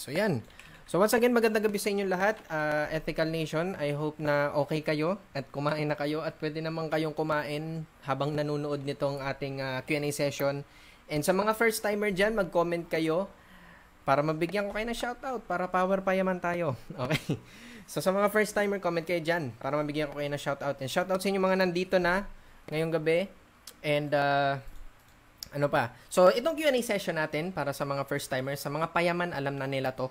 So yan. So once again, magandang gabi sa inyo lahat, uh, Ethical Nation. I hope na okay kayo at kumain na kayo at pwede naman kayong kumain habang nanonood nitong ating uh, ah, Q&A session. And sa mga first timer diyan, mag-comment kayo para mabigyan ko kayo ng shoutout para power pa yaman tayo. Okay. So sa mga first timer, comment kayo diyan para mabigyan ko kayo ng shoutout. And shoutout sa inyo mga nandito na ngayong gabi. And uh, ano pa. So, itong Q&A session natin para sa mga first-timers, sa mga payaman, alam na nila to.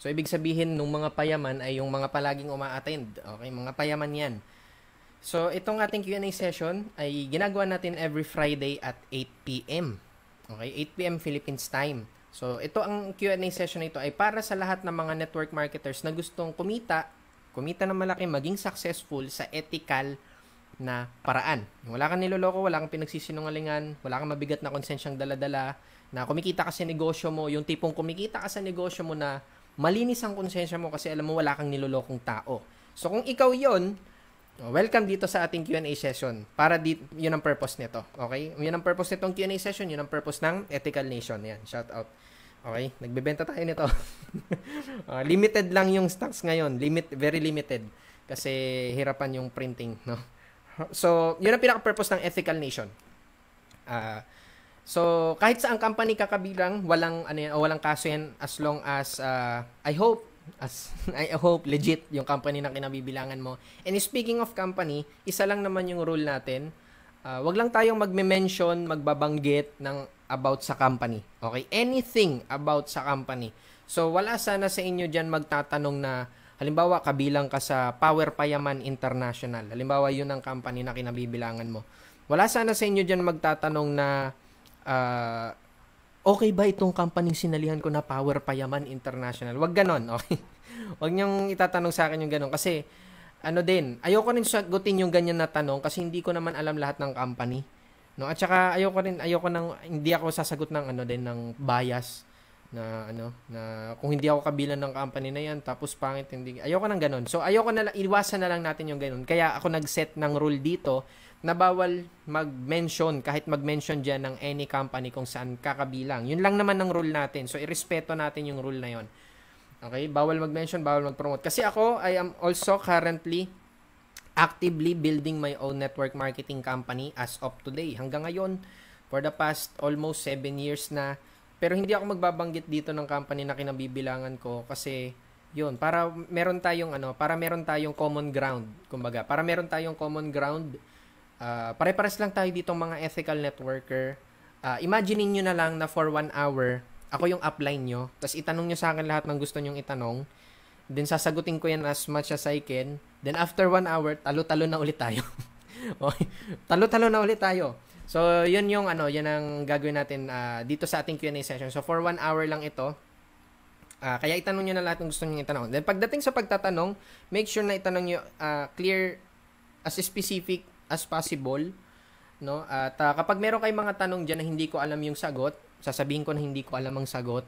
So, ibig sabihin, nung mga payaman ay yung mga palaging uma-attend. Okay, mga payaman yan. So, itong ating Q&A session ay ginagawa natin every Friday at 8 p.m. Okay, 8 p.m. Philippines time. So, ito ang Q&A session ito ay para sa lahat ng mga network marketers na gustong kumita, kumita ng malaki, maging successful sa ethical na paraan. Wala kang niloloko, wala kang pinagsisinungalingan, wala kang mabigat na konsensyang daladala, na kumikita ka sa negosyo mo, yung tipong kumikita ka sa negosyo mo na malinis ang konsensya mo kasi alam mo wala kang nilolokong tao. So kung ikaw yon welcome dito sa ating Q&A session. Para di, yun ang purpose nito. Okay? Yun ang purpose nitong Q&A session, yun ang purpose ng Ethical Nation. Yan, shout out. Okay, nagbebenta tayo nito. uh, limited lang yung stocks ngayon. Limit, very limited. Kasi hirapan yung printing, no? So, yun ang pinaka-purpose ng ethical nation. Uh, so, kahit saan company kakabilang, walang, ano yan, walang kaso yan as long as, uh, I hope, as I hope legit yung company na kinabibilangan mo. And speaking of company, isa lang naman yung rule natin. Uh, wag lang tayong magme-mention, magbabanggit ng about sa company. Okay? Anything about sa company. So wala sana sa inyo diyan magtatanong na Halimbawa, kabilang ka sa Power Payaman International. Halimbawa, yun ang company na kinabibilangan mo. Wala sana sa inyo dyan magtatanong na uh, okay ba itong company sinalihan ko na Power Payaman International? Huwag ganon, okay? Huwag niyong itatanong sa akin yung ganon kasi ano din, ayoko rin sagutin yung ganyan na tanong kasi hindi ko naman alam lahat ng company. No? At saka ayoko rin, ayoko nang, hindi ako sasagot ng ano din, ng bias na ano na kung hindi ako kabilang ng company na yan tapos pangit hindi ayoko nang ganun so ayoko na lang iwasan na lang natin yung ganun kaya ako nag-set ng rule dito na bawal mag-mention kahit mag-mention diyan ng any company kung saan kakabilang yun lang naman ng rule natin so irespeto natin yung rule na yon okay bawal mag-mention bawal mag-promote kasi ako I am also currently actively building my own network marketing company as of today hanggang ngayon for the past almost 7 years na pero hindi ako magbabanggit dito ng company na kinabibilangan ko kasi yun, para meron tayong ano, para meron tayong common ground, kumbaga. Para meron tayong common ground. Uh, pare-pares lang tayo dito mga ethical networker. Uh, ah, imagine niyo na lang na for one hour, ako yung upline nyo, tapos itanong nyo sa akin lahat ng gusto nyong itanong. Then sasagutin ko yan as much as I can. Then after one hour, talo-talo na ulit tayo. okay. Talo-talo na ulit tayo. So, yun yung ano, yan ang gagawin natin uh, dito sa ating Q&A session. So, for one hour lang ito. Uh, kaya itanong nyo na lahat ng gusto nyo itanong. Then, pagdating sa pagtatanong, make sure na itanong nyo uh, clear as specific as possible. No? At uh, kapag meron kayong mga tanong dyan na hindi ko alam yung sagot, sasabihin ko na hindi ko alam ang sagot,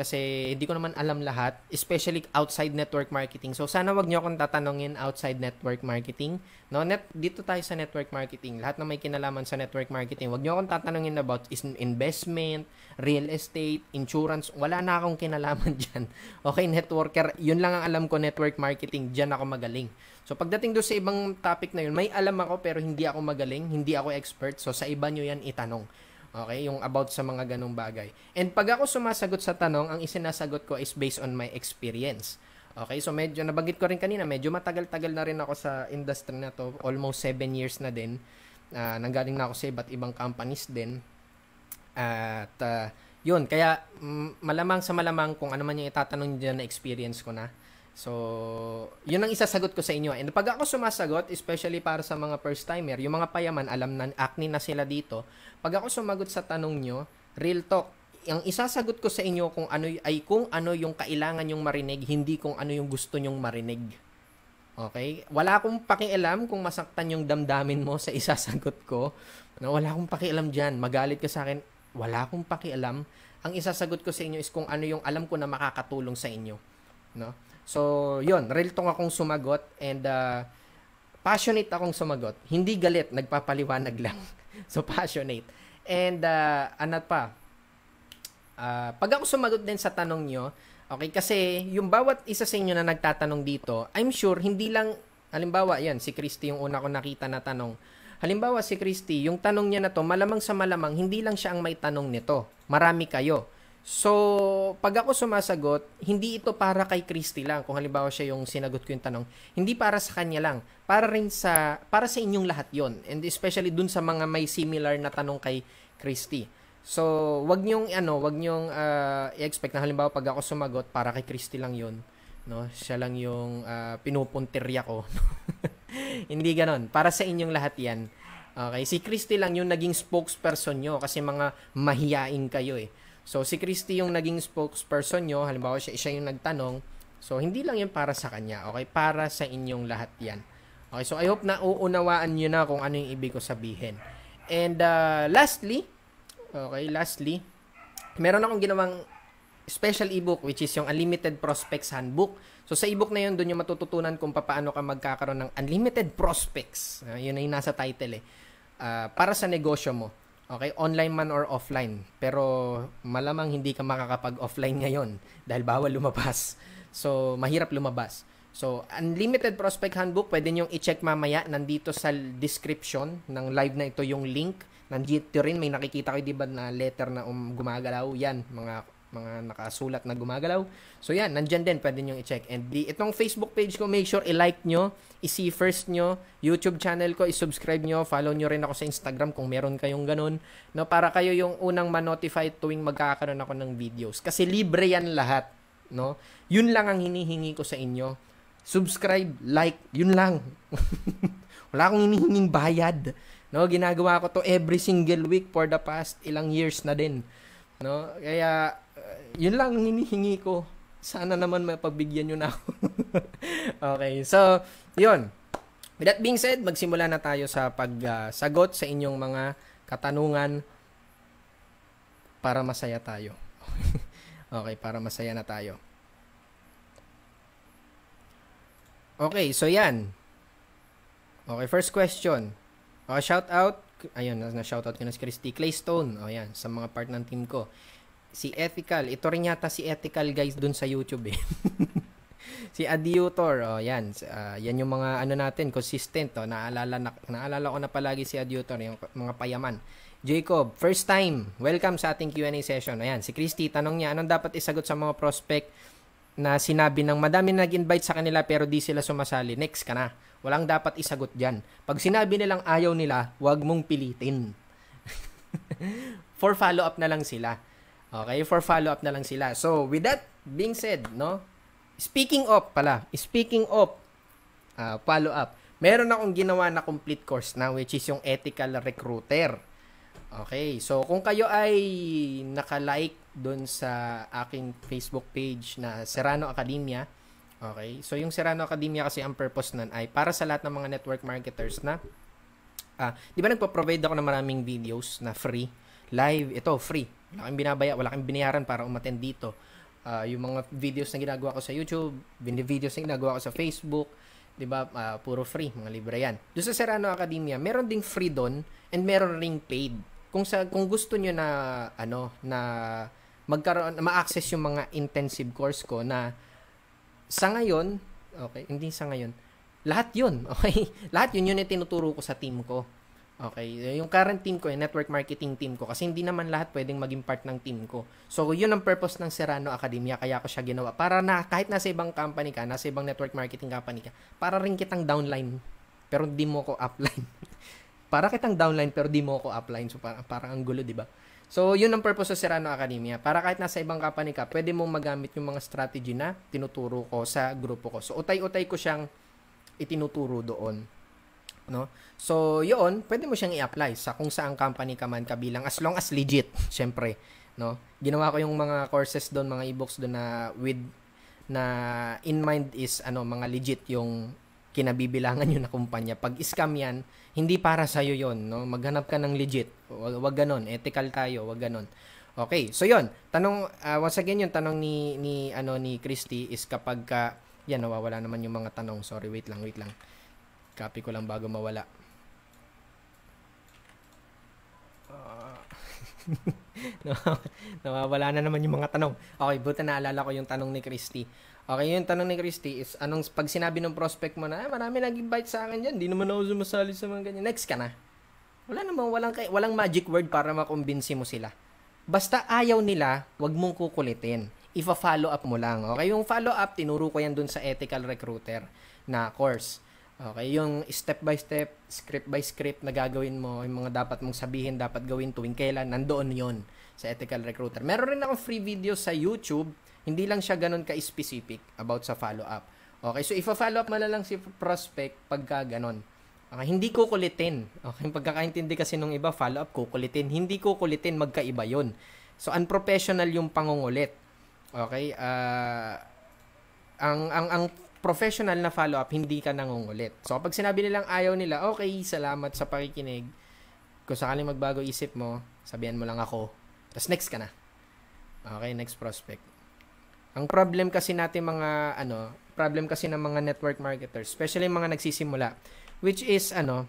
kasi hindi ko naman alam lahat, especially outside network marketing. So sana wag niyo akong tatanungin outside network marketing. No, net dito tayo sa network marketing. Lahat na may kinalaman sa network marketing, wag niyo akong tatanungin about is investment, real estate, insurance. Wala na akong kinalaman diyan. Okay, networker, 'yun lang ang alam ko network marketing. Diyan ako magaling. So pagdating do sa ibang topic na 'yun, may alam ako pero hindi ako magaling, hindi ako expert. So sa iba niyo 'yan itanong. Okay? Yung about sa mga ganong bagay. And pag ako sumasagot sa tanong, ang isinasagot ko is based on my experience. Okay? So medyo, nabanggit ko rin kanina, medyo matagal-tagal na rin ako sa industry na to. Almost 7 years na din. Uh, nanggaling na ako sa iba't ibang companies din. At uh, yun, kaya malamang sa malamang kung ano man yung itatanong dyan na experience ko na. So, yun ang isasagot ko sa inyo. And pag ako sumasagot, especially para sa mga first-timer, yung mga payaman, alam na, acne na sila dito. Pag ako sumagot sa tanong nyo, real talk, ang isasagot ko sa inyo kung ano ay kung ano yung kailangan yung marinig, hindi kung ano yung gusto nyong marinig. Okay? Wala akong pakialam kung masaktan yung damdamin mo sa isasagot ko. No, wala akong pakialam diyan. Magalit ka sa akin, wala akong pakialam. Ang isasagot ko sa inyo is kung ano yung alam ko na makakatulong sa inyo, no? So, 'yun, real tong akong sumagot and uh, passionate akong sumagot. Hindi galit, nagpapaliwanag lang. so passionate. And uh, ano pa? Uh, pag ako sumagot din sa tanong nyo, okay, kasi yung bawat isa sa inyo na nagtatanong dito, I'm sure hindi lang, halimbawa, yan, si Christy yung una ko nakita na tanong. Halimbawa si Christy, yung tanong niya na to, malamang sa malamang, hindi lang siya ang may tanong nito. Marami kayo. So, pag ako sumasagot, hindi ito para kay Christy lang. Kung halimbawa siya yung sinagot ko yung tanong, hindi para sa kanya lang. Para rin sa, para sa inyong lahat yon And especially dun sa mga may similar na tanong kay Christy. So, wag niyong, ano, wag niyong uh, i-expect na halimbawa pag ako sumagot, para kay Christy lang yon No? Siya lang yung uh, pinupuntirya ko. hindi ganon. Para sa inyong lahat yan. Okay, si Christy lang yung naging spokesperson nyo kasi mga mahiyain kayo eh. So, si Christy yung naging spokesperson nyo, halimbawa siya, siya yung nagtanong, so hindi lang yan para sa kanya, okay? Para sa inyong lahat yan. Okay, so I hope na uunawaan nyo na kung ano yung ibig ko sabihin. And uh, lastly, okay, lastly, meron akong ginawang special ebook which is yung Unlimited Prospects Handbook. So sa ebook na yun, doon yung matututunan kung paano ka magkakaroon ng unlimited prospects. Uh, yun ay nasa title eh. Uh, para sa negosyo mo. Okay, online man or offline. Pero malamang hindi ka makakapag-offline ngayon dahil bawal lumabas. So, mahirap lumabas. So, Unlimited Prospect Handbook, pwede nyo i-check mamaya. Nandito sa description ng live na ito yung link. Nandito rin, may nakikita kayo, di ba, na letter na um, gumagalaw. Yan, mga mga nakasulat na gumagalaw. So yan, nandyan din, pwede nyo i-check. And di, itong Facebook page ko, make sure i-like nyo, i-see first nyo, YouTube channel ko, i-subscribe nyo, follow nyo rin ako sa Instagram kung meron kayong ganun, no, para kayo yung unang ma-notify tuwing magkakaroon ako ng videos. Kasi libre yan lahat, no? Yun lang ang hinihingi ko sa inyo. Subscribe, like, yun lang. Wala akong hinihinging bayad. No, ginagawa ko to every single week for the past ilang years na din. No, kaya eh, yun lang ang hinihingi ko. Sana naman mapagbigyan nyo na ako. okay, so, yun. With that being said, magsimula na tayo sa pagsagot uh, sa inyong mga katanungan para masaya tayo. okay, para masaya na tayo. Okay, so yan. Okay, first question. Uh, shout out. Ayun, na-shout out ko na si Christy Claystone. O oh, yan, sa mga part ng team ko si Ethical. Ito rin yata si Ethical guys dun sa YouTube eh. si Adiutor, oh, yan. Uh, yan yung mga ano natin, consistent. Oh. Naalala, na, naalala ko na palagi si Adiutor, yung mga payaman. Jacob, first time. Welcome sa ating Q&A session. Ayan, si Christy, tanong niya, anong dapat isagot sa mga prospect na sinabi ng madami nag-invite sa kanila pero di sila sumasali. Next ka na. Walang dapat isagot dyan. Pag sinabi nilang ayaw nila, huwag mong pilitin. For follow-up na lang sila Okay, for follow-up na lang sila. So, with that being said, no? Speaking of pala, speaking of uh, follow-up, meron akong ginawa na complete course na which is yung ethical recruiter. Okay, so kung kayo ay naka-like doon sa aking Facebook page na Serrano Academia, okay, so yung Serrano Academia kasi ang purpose nun ay para sa lahat ng mga network marketers na, ah, di ba nagpo-provide ako ng maraming videos na free, live, ito, free, wala kang binabaya, wala kang binayaran para umattend dito. Uh, yung mga videos na ginagawa ko sa YouTube, videos na ginagawa ko sa Facebook, 'di ba? Uh, puro free, mga libre 'yan. Doon sa Serrano Academia, meron ding free doon and meron ring paid. Kung sa kung gusto niyo na ano na magkaroon ma-access yung mga intensive course ko na sa ngayon, okay, hindi sa ngayon, lahat 'yun, okay? lahat 'yun yun yung tinuturo ko sa team ko. Okay, eh, yung current team ko, yung eh, network marketing team ko, kasi hindi naman lahat pwedeng maging part ng team ko. So, yun ang purpose ng Serrano Academia, kaya ko siya ginawa. Para na, kahit nasa ibang company ka, nasa ibang network marketing company ka, para rin kitang downline, pero hindi mo ko upline. para kitang downline, pero di mo ko upline. So, parang, parang ang gulo, di ba? So, yun ang purpose sa Serrano Academia. Para kahit nasa ibang company ka, pwede mo magamit yung mga strategy na tinuturo ko sa grupo ko. So, utay-utay ko siyang itinuturo doon no? So, yun, pwede mo siyang i-apply sa kung saang company ka man kabilang as long as legit, syempre, no? Ginawa ko yung mga courses doon, mga e-books doon na with na in mind is ano, mga legit yung kinabibilangan nyo na kumpanya. Pag scam yan, hindi para sa iyo yon no? Maghanap ka ng legit. Wag ganon, ethical tayo, wag ganon. Okay, so yon tanong, uh, once again, yung tanong ni, ni, ano, ni Christy is kapag ka, yan, nawawala naman yung mga tanong. Sorry, wait lang, wait lang. Copy ko lang bago mawala. Uh, Nawawala na naman yung mga tanong. Okay, buta na naalala ko yung tanong ni Christy. Okay, yung tanong ni Christy is, anong, pag sinabi ng prospect mo na, ah, marami nag-invite sa akin dyan, di naman ako sumasali sa mga ganyan. Next ka na. Wala naman, walang, walang magic word para makumbinsi mo sila. Basta ayaw nila, wag mong kukulitin. Ifa-follow up mo lang. Okay, yung follow up, tinuro ko yan dun sa ethical recruiter na course. Okay, yung step by step, script by script na gagawin mo, yung mga dapat mong sabihin, dapat gawin tuwing kailan, nandoon yon sa Ethical Recruiter. Meron rin akong free video sa YouTube, hindi lang siya ganun ka-specific about sa follow-up. Okay, so ifa-follow up mo lang si prospect pagka ganun. Okay, hindi kulitin. Okay, pagkakaintindi kasi nung iba, follow up kukulitin. Hindi ko kulitin, magkaiba yon. So unprofessional yung pangungulit. Okay, uh, ang ang ang professional na follow-up, hindi ka nangungulit. So, pag sinabi nilang ayaw nila, okay, salamat sa pakikinig. Kung sakaling magbago isip mo, sabihan mo lang ako. Tapos next ka na. Okay, next prospect. Ang problem kasi natin mga, ano, problem kasi ng mga network marketers, especially mga nagsisimula, which is, ano,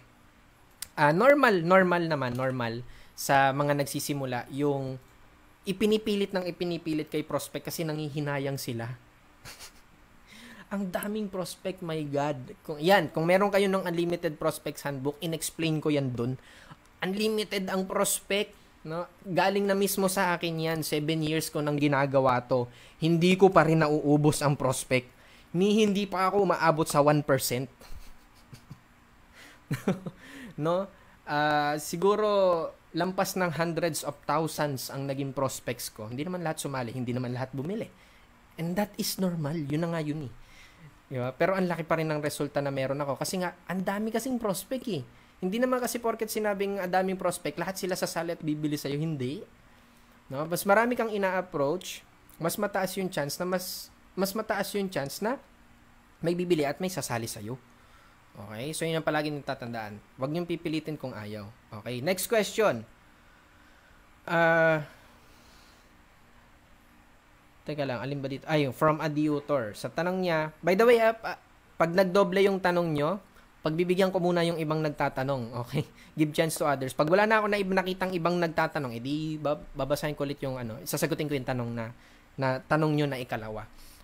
uh, normal, normal naman, normal sa mga nagsisimula, yung ipinipilit ng ipinipilit kay prospect kasi nangihinayang sila ang daming prospect, my God. Kung, yan, kung meron kayo ng Unlimited Prospects Handbook, inexplain ko yan dun. Unlimited ang prospect. No? Galing na mismo sa akin yan. Seven years ko nang ginagawa to. Hindi ko pa rin nauubos ang prospect. Ni hindi pa ako maabot sa 1%. no? Uh, siguro, lampas ng hundreds of thousands ang naging prospects ko. Hindi naman lahat sumali. Hindi naman lahat bumili. And that is normal. Yun na nga yun eh. Di Pero ang laki pa rin ng resulta na meron ako. Kasi nga, ang dami kasing prospect eh. Hindi naman kasi porket sinabing ang daming prospect, lahat sila sasali at bibili sa'yo. Hindi. No? Mas marami kang ina-approach, mas mataas yung chance na mas mas mataas yung chance na may bibili at may sasali sa'yo. Okay? So, yun ang palagi nyo tatandaan. Huwag nyo pipilitin kung ayaw. Okay? Next question. Ah... Uh, Teka lang, alin ba dito? Ay, ah, from a tutor. Sa tanong niya, by the way, ha, ah, pag nagdoble yung tanong nyo, pagbibigyan ko muna yung ibang nagtatanong, okay? Give chance to others. Pag wala na ako na nakitang ibang nagtatanong, edi babasahin ko ulit yung ano, sasagutin ko yung tanong na, na tanong nyo na ikalawa.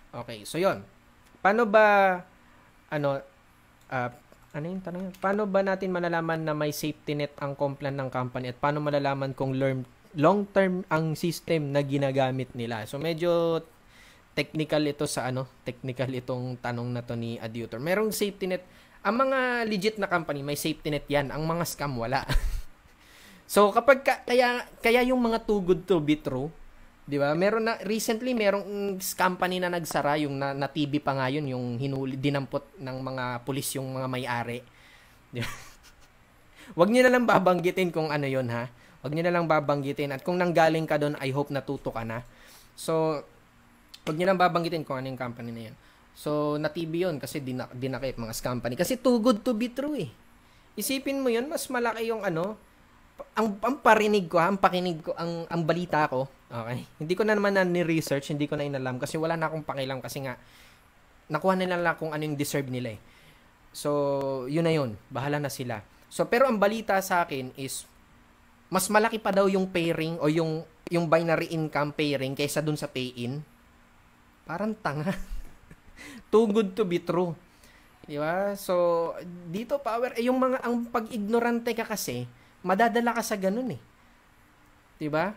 Okay, so yon. Paano ba, ano, uh, ano yung tanong yun? Paano ba natin malalaman na may safety net ang complan ng company at paano malalaman kung learn long term ang system na ginagamit nila. So medyo technical ito sa ano, technical itong tanong na to ni Adiutor. Merong safety net. Ang mga legit na company may safety net 'yan. Ang mga scam wala. so kapag ka, kaya kaya yung mga too good to be true, 'di ba? Meron na recently merong company na nagsara yung na, na TV pa ngayon yung hinuli dinampot ng mga pulis yung mga may-ari. Wag niyo na lang babanggitin kung ano 'yon ha. Huwag nyo na lang babanggitin. At kung nanggaling ka doon, I hope natuto ka na. So, huwag nyo lang babanggitin kung ano yung company na yun. So, na-TV yun kasi dinak- dinakip mga company. Kasi too good to be true eh. Isipin mo yun, mas malaki yung ano, ang, ang parinig ko, ang pakinig ko, ang, ang balita ko, okay? Hindi ko na naman na ni-research, hindi ko na inalam kasi wala na akong pakialam kasi nga, nakuha nila lang kung ano yung deserve nila eh. So, yun na yun. Bahala na sila. So, pero ang balita sa akin is, mas malaki pa daw yung pairing o yung yung binary income pairing kaysa dun sa pay-in. Parang tanga. Too good to be true. Di ba? So, dito power, eh, yung mga, ang pag-ignorante ka kasi, madadala ka sa ganun eh. Di ba?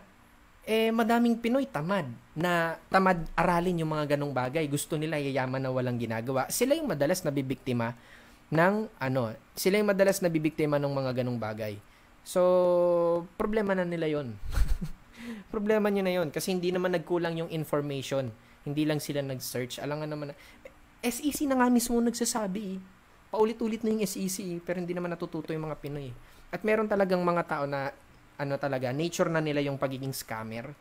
Eh, madaming Pinoy tamad na tamad aralin yung mga ganong bagay. Gusto nila yayaman na walang ginagawa. Sila yung madalas na bibiktima ng ano, sila yung madalas na bibiktima ng mga ganong bagay. So, problema na nila yon problema nyo na yon kasi hindi naman nagkulang yung information. Hindi lang sila nag-search. Alam nga naman, na, SEC na nga mismo nagsasabi eh. Paulit-ulit na yung SEC pero hindi naman natututo yung mga Pinoy. At meron talagang mga tao na ano talaga, nature na nila yung pagiging scammer.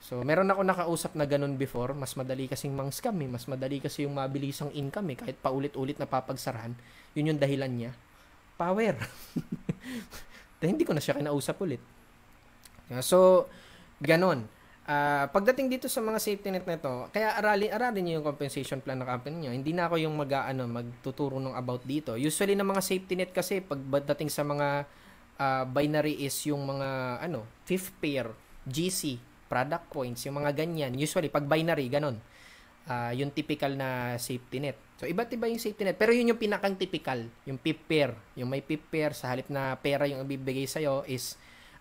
So, meron ako nakausap na ganun before. Mas madali kasing mang scam eh. Mas madali kasi yung mabilisang income eh. Kahit paulit-ulit na papagsarahan. Yun yung dahilan niya. Power. Then, hindi ko na siya kinausap ulit. So, ganon. Uh, pagdating dito sa mga safety net na to, kaya aralin, aralin niyo yung compensation plan ng company niyo. Hindi na ako yung mag, ano, magtuturo ng about dito. Usually na mga safety net kasi pagdating sa mga uh, binary is yung mga ano, fifth pair, GC, product points, yung mga ganyan. Usually pag binary ganon uh, yung typical na safety net. So, iba't iba yung safety net. Pero yun yung pinakang typical, yung pip pair. Yung may pip pair, sa halip na pera yung ibibigay sa'yo is,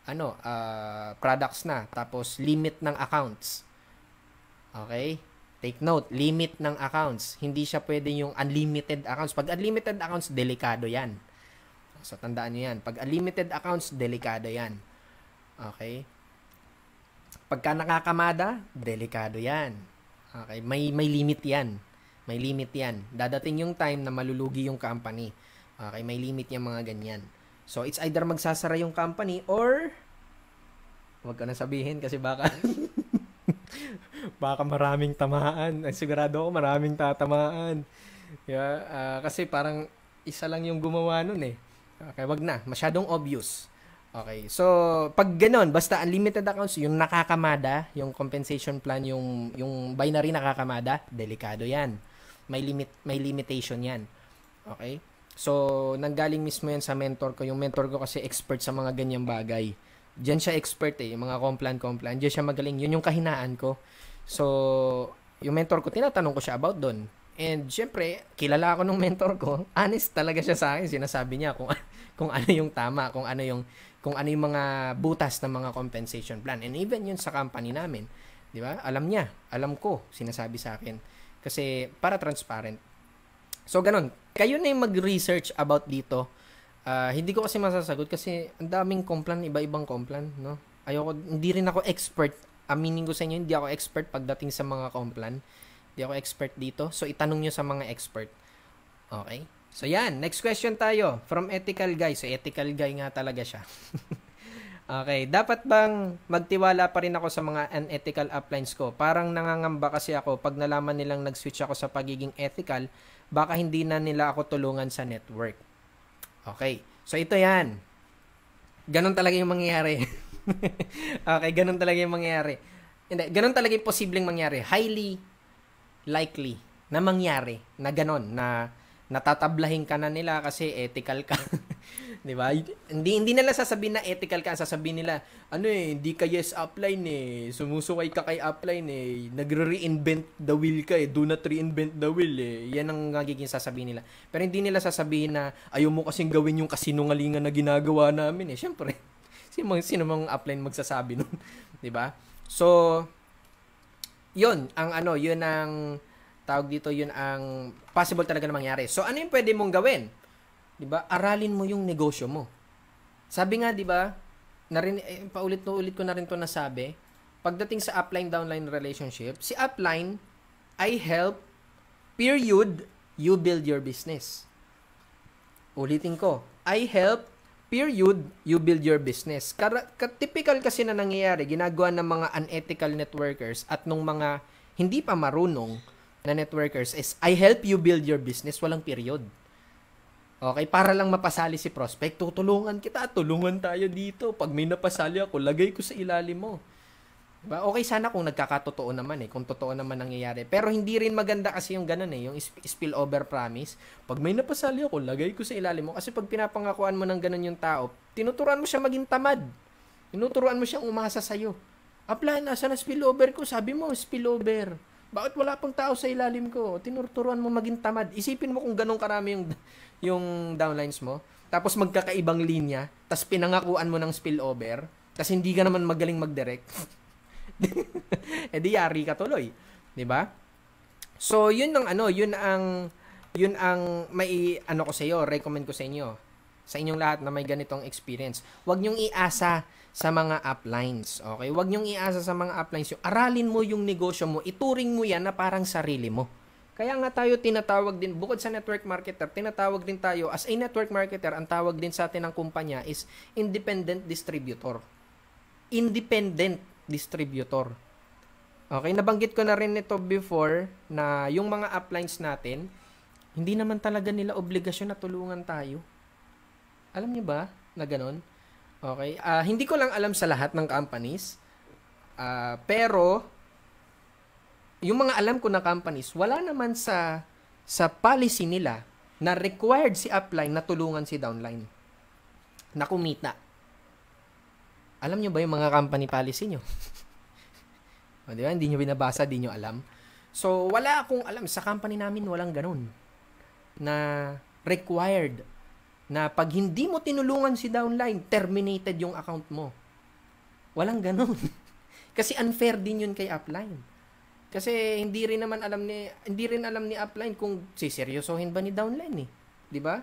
ano, uh, products na. Tapos, limit ng accounts. Okay? Take note, limit ng accounts. Hindi siya pwede yung unlimited accounts. Pag unlimited accounts, delikado yan. So, tandaan nyo yan. Pag unlimited accounts, delikado yan. Okay? Pagka nakakamada, delikado yan. Okay, may may limit 'yan. May limit 'yan. Dadating yung time na malulugi yung company. Okay, may limit 'yang mga ganyan. So it's either magsasara yung company or wag ka na sabihin kasi baka baka maraming tamaan. Ay, sigurado ako maraming tatamaan. Yeah, uh, kasi parang isa lang yung gumawa nun eh. Okay, wag na. Masyadong obvious. Okay. So, pag ganun, basta unlimited accounts, yung nakakamada, yung compensation plan, yung, yung binary nakakamada, delikado yan. May, limit, may limitation yan. Okay? So, nanggaling mismo yan sa mentor ko. Yung mentor ko kasi expert sa mga ganyang bagay. Diyan siya expert eh, yung mga complan, complan. Diyan siya magaling. Yun yung kahinaan ko. So, yung mentor ko, tinatanong ko siya about doon. And syempre, kilala ako nung mentor ko. Honest talaga siya sa akin. Sinasabi niya kung, kung ano yung tama, kung ano yung kung ano yung mga butas ng mga compensation plan. And even yun sa company namin, di ba? Alam niya, alam ko, sinasabi sa akin. Kasi para transparent. So, ganun. Kayo na yung mag-research about dito. Uh, hindi ko kasi masasagot kasi ang daming complan, iba-ibang complan, no? Ayoko, hindi rin ako expert. Aminin ko sa inyo, hindi ako expert pagdating sa mga complan. Hindi ako expert dito. So, itanong nyo sa mga expert. Okay? So yan, next question tayo from ethical guy. So ethical guy nga talaga siya. okay, dapat bang magtiwala pa rin ako sa mga unethical uplines ko? Parang nangangamba kasi ako pag nalaman nilang nag-switch ako sa pagiging ethical, baka hindi na nila ako tulungan sa network. Okay, so ito yan. Ganon talaga yung mangyayari. okay, ganon talaga yung mangyayari. Hindi, ganon talaga yung posibleng mangyari. Highly likely na mangyari na ganon, na natatablahin ka na nila kasi ethical ka. 'Di ba? Hindi hindi nila sasabihin na ethical ka, sasabihin nila, ano eh, hindi ka yes upline eh, sumusukay ka kay upline eh, nagre-reinvent the wheel ka eh, do not reinvent the wheel eh. Yan ang magiging sasabihin nila. Pero hindi nila sasabihin na ayaw mo kasing gawin yung kasinungalingan na ginagawa namin eh. Syempre, sino mang sino mang upline magsasabi nun, 'di ba? So, 'yun ang ano, 'yun ang tawag dito yun ang possible talaga na mangyari. So ano yung pwede mong gawin? 'Di ba? Aralin mo yung negosyo mo. Sabi nga 'di ba, narin eh, paulit-ulit ko na rin 'to nasabi, pagdating sa upline downline relationship, si upline I help period you build your business. Ulitin ko, I help period you build your business. Kar- typical kasi na nangyayari, ginagawa ng mga unethical networkers at nung mga hindi pa marunong na networkers is, I help you build your business, walang period. Okay, para lang mapasali si prospect, tutulungan kita, tulungan tayo dito. Pag may napasali ako, lagay ko sa ilalim mo. Diba? Okay sana kung nagkakatotoo naman eh, kung totoo naman nangyayari. Pero hindi rin maganda kasi yung ganun eh, yung spillover promise. Pag may napasali ako, lagay ko sa ilalim mo. Kasi pag pinapangakuan mo ng ganun yung tao, tinuturuan mo siya maging tamad. Tinuturuan mo siyang umasa sa'yo. Aplan, na, sana spillover ko? Sabi mo, spillover. Bakit wala pang tao sa ilalim ko? Tinurturuan mo maging tamad. Isipin mo kung ganun karami yung, yung downlines mo. Tapos magkakaibang linya. Tapos pinangakuan mo ng spillover. Tapos hindi ka naman magaling mag-direct. eh di yari ka tuloy. 'Di ba? So, yun ang ano, yun ang yun ang may ano ko sa iyo, recommend ko sa inyo sa inyong lahat na may ganitong experience. Huwag niyong iasa sa mga uplines. Okay? Huwag niyong iasa sa mga uplines. Yung aralin mo yung negosyo mo, ituring mo yan na parang sarili mo. Kaya nga tayo tinatawag din, bukod sa network marketer, tinatawag din tayo, as a network marketer, ang tawag din sa atin ng kumpanya is independent distributor. Independent distributor. Okay, nabanggit ko na rin nito before na yung mga uplines natin, hindi naman talaga nila obligasyon na tulungan tayo. Alam niyo ba na ganun? Okay. Uh, hindi ko lang alam sa lahat ng companies. Uh, pero, yung mga alam ko na companies, wala naman sa sa policy nila na required si upline na tulungan si downline na kumita. Alam nyo ba yung mga company policy nyo? o, di ba? Hindi nyo binabasa, hindi nyo alam. So, wala akong alam. Sa company namin, walang ganun. Na required na pag hindi mo tinulungan si downline, terminated yung account mo. Walang ganun. Kasi unfair din yun kay upline. Kasi hindi rin naman alam ni hindi rin alam ni upline kung seryosohin ba ni downline eh. 'Di ba?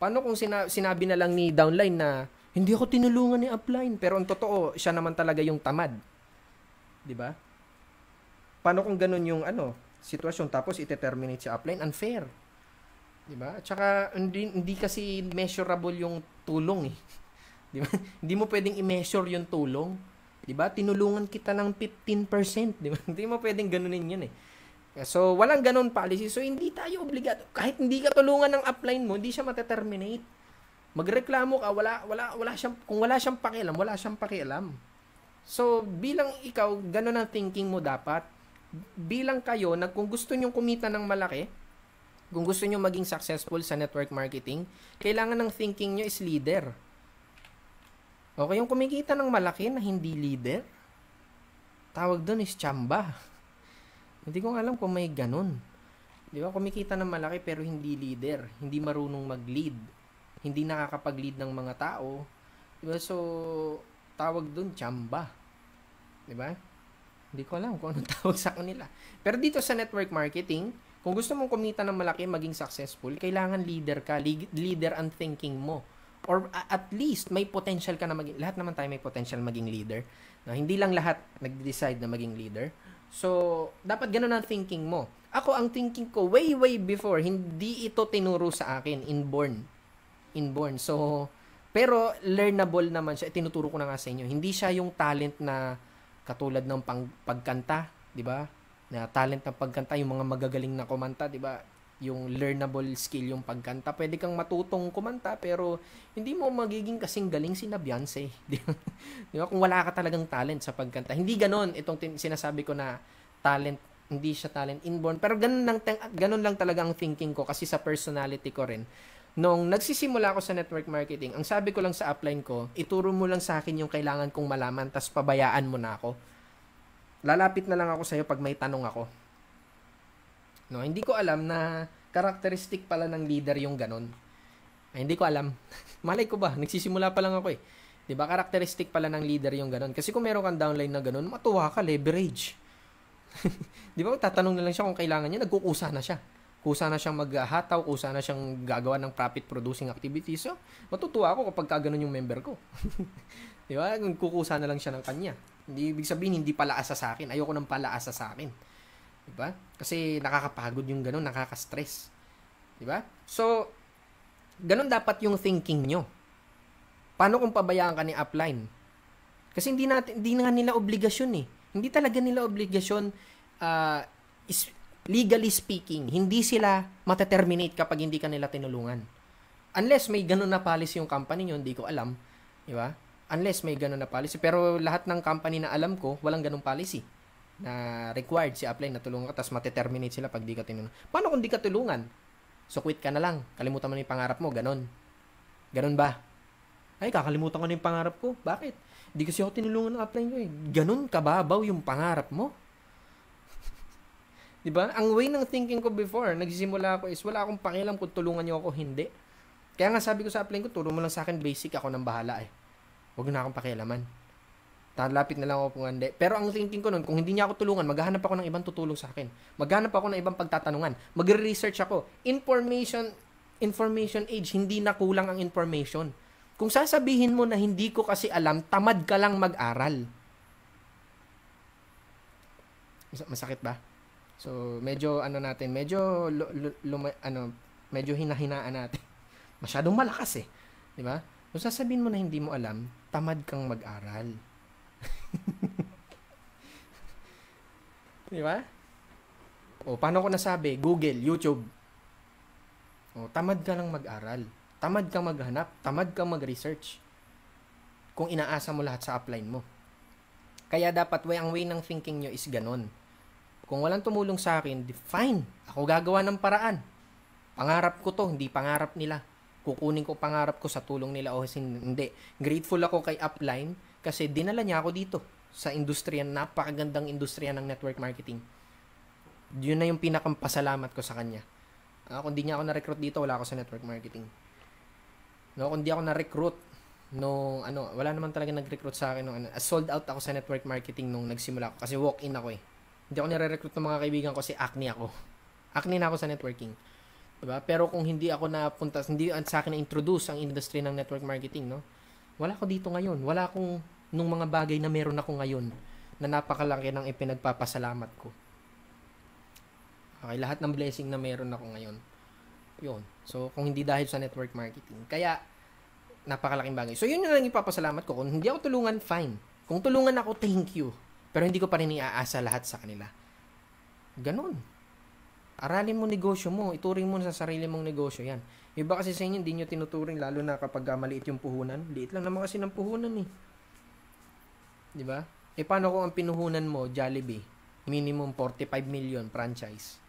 Paano kung sina, sinabi na lang ni downline na hindi ako tinulungan ni upline pero ang totoo siya naman talaga yung tamad. 'Di ba? Paano kung ganun yung ano, sitwasyon tapos i terminate si upline unfair. 'Di ba? At saka hindi, hindi kasi measurable yung tulong eh. 'Di ba? hindi mo pwedeng i-measure yung tulong. 'Di ba? Tinulungan kita ng 15%, 'di ba? hindi mo pwedeng ganunin 'yun eh. So, walang ganun policy. So, hindi tayo obligado. Kahit hindi ka tulungan ng upline mo, hindi siya mateterminate. Magreklamo ka, wala, wala, wala siyang, kung wala siyang pakialam, wala siyang pakialam. So, bilang ikaw, ganun ang thinking mo dapat. Bilang kayo, na kung gusto nyong kumita ng malaki, kung gusto nyo maging successful sa network marketing, kailangan ng thinking nyo is leader. Okay, yung kumikita ng malaki na hindi leader, tawag doon is chamba. Hindi ko alam kung may ganun. Di ba? Kumikita ng malaki pero hindi leader. Hindi marunong mag-lead. Hindi nakakapag-lead ng mga tao. Di ba? So, tawag doon chamba. Di ba? Hindi ko alam kung anong tawag sa kanila. Pero dito sa network marketing, kung gusto mong kumita ng malaki, maging successful, kailangan leader ka, leader ang thinking mo. Or at least, may potential ka na maging, lahat naman tayo may potential maging leader. No, hindi lang lahat nag-decide na maging leader. So, dapat ganun ang thinking mo. Ako, ang thinking ko, way, way before, hindi ito tinuro sa akin, inborn. Inborn. So, pero learnable naman siya. Tinuturo ko na nga sa inyo. Hindi siya yung talent na katulad ng pang, pagkanta, di ba? na talent ng pagkanta, yung mga magagaling na kumanta, 'di ba? Yung learnable skill yung pagkanta. Pwede kang matutong kumanta pero hindi mo magiging kasing galing si Beyonce, eh. 'di ba? Kung wala ka talagang talent sa pagkanta. Hindi ganoon itong tin- sinasabi ko na talent hindi siya talent inborn pero ganun lang ganun lang talaga ang thinking ko kasi sa personality ko rin nung nagsisimula ako sa network marketing, ang sabi ko lang sa upline ko, ituro mo lang sa akin yung kailangan kong malaman, tas pabayaan mo na ako lalapit na lang ako sa'yo pag may tanong ako. No, hindi ko alam na characteristic pala ng leader yung ganun. Ay, hindi ko alam. Malay ko ba? Nagsisimula pa lang ako eh. 'Di ba? Characteristic pala ng leader yung ganun. Kasi kung meron kang downline na ganun, matuwa ka, leverage. 'Di ba? Tatanong na lang siya kung kailangan niya, nagkukusa na siya. Kusa na siyang maghahataw, kusa na siyang gagawa ng profit producing activities. So, matutuwa ako kapag kaganon yung member ko. 'Di ba? Kukusa na lang siya ng kanya. Hindi ibig sabihin hindi palaasa sa akin. Ayoko ng palaasa sa akin. 'Di ba? Kasi nakakapagod yung ganun, nakaka-stress. 'Di ba? So ganun dapat yung thinking nyo. Paano kung pabayaan ka ni upline? Kasi hindi natin hindi na nila obligasyon eh. Hindi talaga nila obligasyon uh, is, legally speaking, hindi sila mateterminate kapag hindi ka nila tinulungan. Unless may ganun na policy yung company nyo, hindi ko alam. Di ba? Unless may ganun na policy. Pero lahat ng company na alam ko, walang ganung policy na required si apply na tulungan ka tapos mate-terminate sila pag di ka tinulungan. Paano kung di ka tulungan? So quit ka na lang. Kalimutan mo na yung pangarap mo. Ganon. Ganon ba? Ay, kakalimutan ko na yung pangarap ko. Bakit? Di kasi ako tinulungan ng apply ko eh. Ganon kababaw yung pangarap mo. di ba? Ang way ng thinking ko before, nagsisimula ako is wala akong pakialam kung tulungan niyo ako hindi. Kaya nga sabi ko sa apply ko, tulungan mo lang sa akin basic ako nang bahala eh. Huwag na akong pakialaman. Talapit na lang ako kung hindi. Pero ang thinking ko nun, kung hindi niya ako tulungan, maghahanap ako ng ibang tutulong sa akin. Maghahanap ako ng ibang pagtatanungan. Magre-research ako. Information, information age, hindi na kulang ang information. Kung sasabihin mo na hindi ko kasi alam, tamad ka lang mag-aral. Mas- masakit ba? So, medyo ano natin, medyo l- l- luma, ano, medyo hinahinaan natin. Masyadong malakas eh. 'Di ba? Kung sasabihin mo na hindi mo alam, tamad kang mag-aral. Di ba? O, paano ko nasabi? Google, YouTube. O, tamad ka lang mag-aral. Tamad kang maghanap. Tamad kang mag-research. Kung inaasa mo lahat sa upline mo. Kaya dapat way ang way ng thinking nyo is ganon. Kung walang tumulong sa akin, fine. Ako gagawa ng paraan. Pangarap ko to, hindi pangarap nila kukunin ko pangarap ko sa tulong nila o hindi. Grateful ako kay Upline kasi dinala niya ako dito sa industriya, napakagandang industriya ng network marketing. Yun na yung pinakampasalamat ko sa kanya. Uh, kung di niya ako na-recruit dito, wala ako sa network marketing. No, kung di ako na-recruit no ano, wala naman talaga nag-recruit sa akin no, ano, sold out ako sa network marketing nung nagsimula ako kasi walk-in ako eh. Hindi ako nire-recruit ng mga kaibigan ko kasi acne ako. Acne na ako sa networking. Diba? Pero kung hindi ako napunta, hindi sa akin na-introduce ang industry ng network marketing, no? Wala ko dito ngayon. Wala akong nung mga bagay na meron ako ngayon na napakalaki ng ipinagpapasalamat ko. Okay, lahat ng blessing na meron ako ngayon. Yun. So, kung hindi dahil sa network marketing. Kaya, napakalaking bagay. So, yun yung lang ipapasalamat ko. Kung hindi ako tulungan, fine. Kung tulungan ako, thank you. Pero hindi ko pa rin iaasa lahat sa kanila. Ganon. Aralin mo negosyo mo, ituring mo sa sarili mong negosyo yan. Iba kasi sa inyo, hindi nyo tinuturing, lalo na kapag ah, maliit yung puhunan. Liit lang naman kasi ng puhunan eh. Di ba? E paano kung ang pinuhunan mo, Jollibee, minimum 45 million franchise?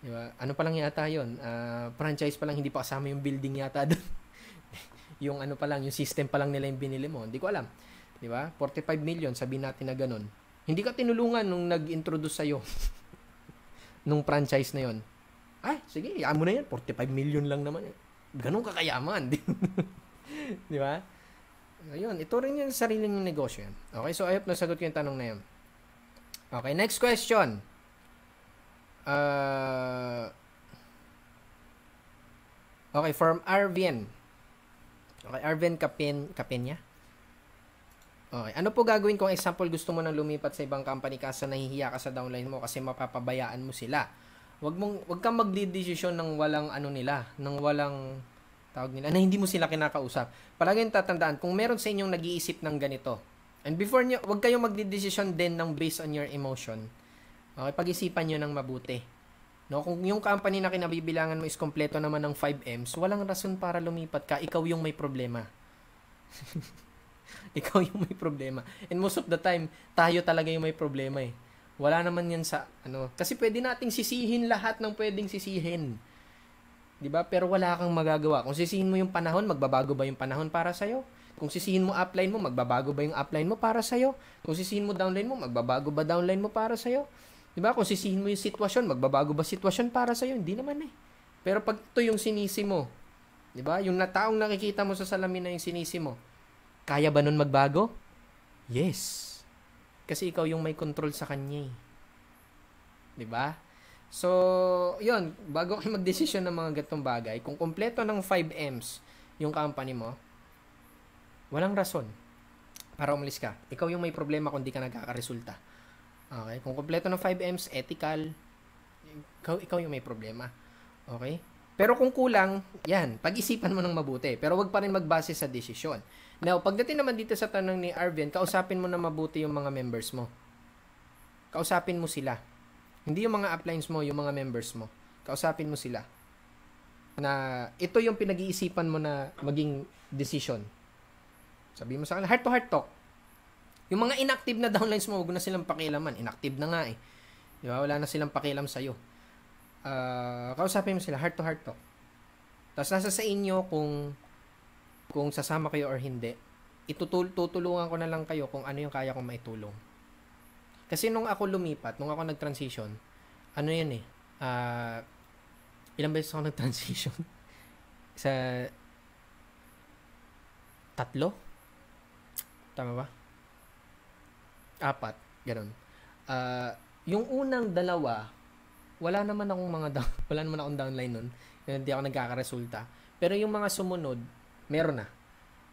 Di ba? Ano pa lang yata yon uh, ah, Franchise pa lang, hindi pa kasama yung building yata doon. yung ano pa lang, yung system pa lang nila yung binili mo. Hindi ko alam. Di ba? 45 million, sabi natin na ganun. Hindi ka tinulungan nung nag-introduce sa'yo. nung franchise na yon ay, sige, iyaan na yan. 45 million lang naman yan. Ganun kakayaman. Di ba? Ayun, ito rin yung sarili ng negosyo yan. Okay, so I hope nasagot ko yung tanong na yan. Okay, next question. Uh, okay, from Arvin. Okay, Arvin Capin, Capinya? Okay. Ano po gagawin kung example gusto mo nang lumipat sa ibang company kasi nahihiya ka sa downline mo kasi mapapabayaan mo sila? Wag mong wag kang magdedesisyon ng walang ano nila, ng walang tawag nila na hindi mo sila kinakausap. Palagi tatandaan kung meron sa inyong nag-iisip ng ganito. And before nyo, wag kayong magdedesisyon din ng based on your emotion. Okay, pag-isipan niyo ng mabuti. No, kung yung company na kinabibilangan mo is kompleto naman ng 5Ms, walang rason para lumipat ka, ikaw yung may problema. Ikaw yung may problema. And most of the time, tayo talaga yung may problema eh. Wala naman yan sa, ano, kasi pwede nating sisihin lahat ng pwedeng sisihin. 'Di ba? Pero wala kang magagawa. Kung sisihin mo yung panahon, magbabago ba yung panahon para sa iyo? Kung sisihin mo upline mo, magbabago ba yung upline mo para sa iyo? Kung sisihin mo downline mo, magbabago ba downline mo para sa iyo? 'Di ba? Kung sisihin mo yung sitwasyon, magbabago ba sitwasyon para sa iyo? Hindi naman eh. Pero pag ito yung sinisi mo, 'di ba? Yung na taong nakikita mo sa salamin na yung sinisi mo, kaya ba nun magbago? Yes. Kasi ikaw yung may control sa kanya eh. 'Di ba? So, 'yun, bago kayo magdesisyon ng mga gatong bagay, kung kumpleto ng 5 M's yung company mo, walang rason para umalis ka. Ikaw yung may problema kung di ka nagkakaresulta. Okay? Kung kumpleto ng 5 M's, ethical, ikaw, ikaw yung may problema. Okay? Pero kung kulang, yan, pag-isipan mo ng mabuti. Pero wag pa rin magbase sa desisyon. Now, pagdating naman dito sa tanong ni Arvin, kausapin mo na mabuti yung mga members mo. Kausapin mo sila. Hindi yung mga uplines mo, yung mga members mo. Kausapin mo sila. Na ito yung pinag-iisipan mo na maging decision. Sabi mo sa kanila, heart to heart talk. Yung mga inactive na downlines mo, huwag na silang pakialaman. Inactive na nga eh. Di ba? Wala na silang pakialam sa'yo. Uh, kausapin mo sila, heart to heart talk. Tapos nasa sa inyo kung kung sasama kayo or hindi, itutul tutulungan ko na lang kayo kung ano yung kaya kong maitulong. Kasi nung ako lumipat, nung ako nag-transition, ano yun eh, uh, ilang beses ako nag-transition? Sa tatlo? Tama ba? Apat, ganun. Uh, yung unang dalawa, wala naman akong mga down, wala naman akong downline nun. Hindi ako nagkakaresulta. Pero yung mga sumunod, meron na.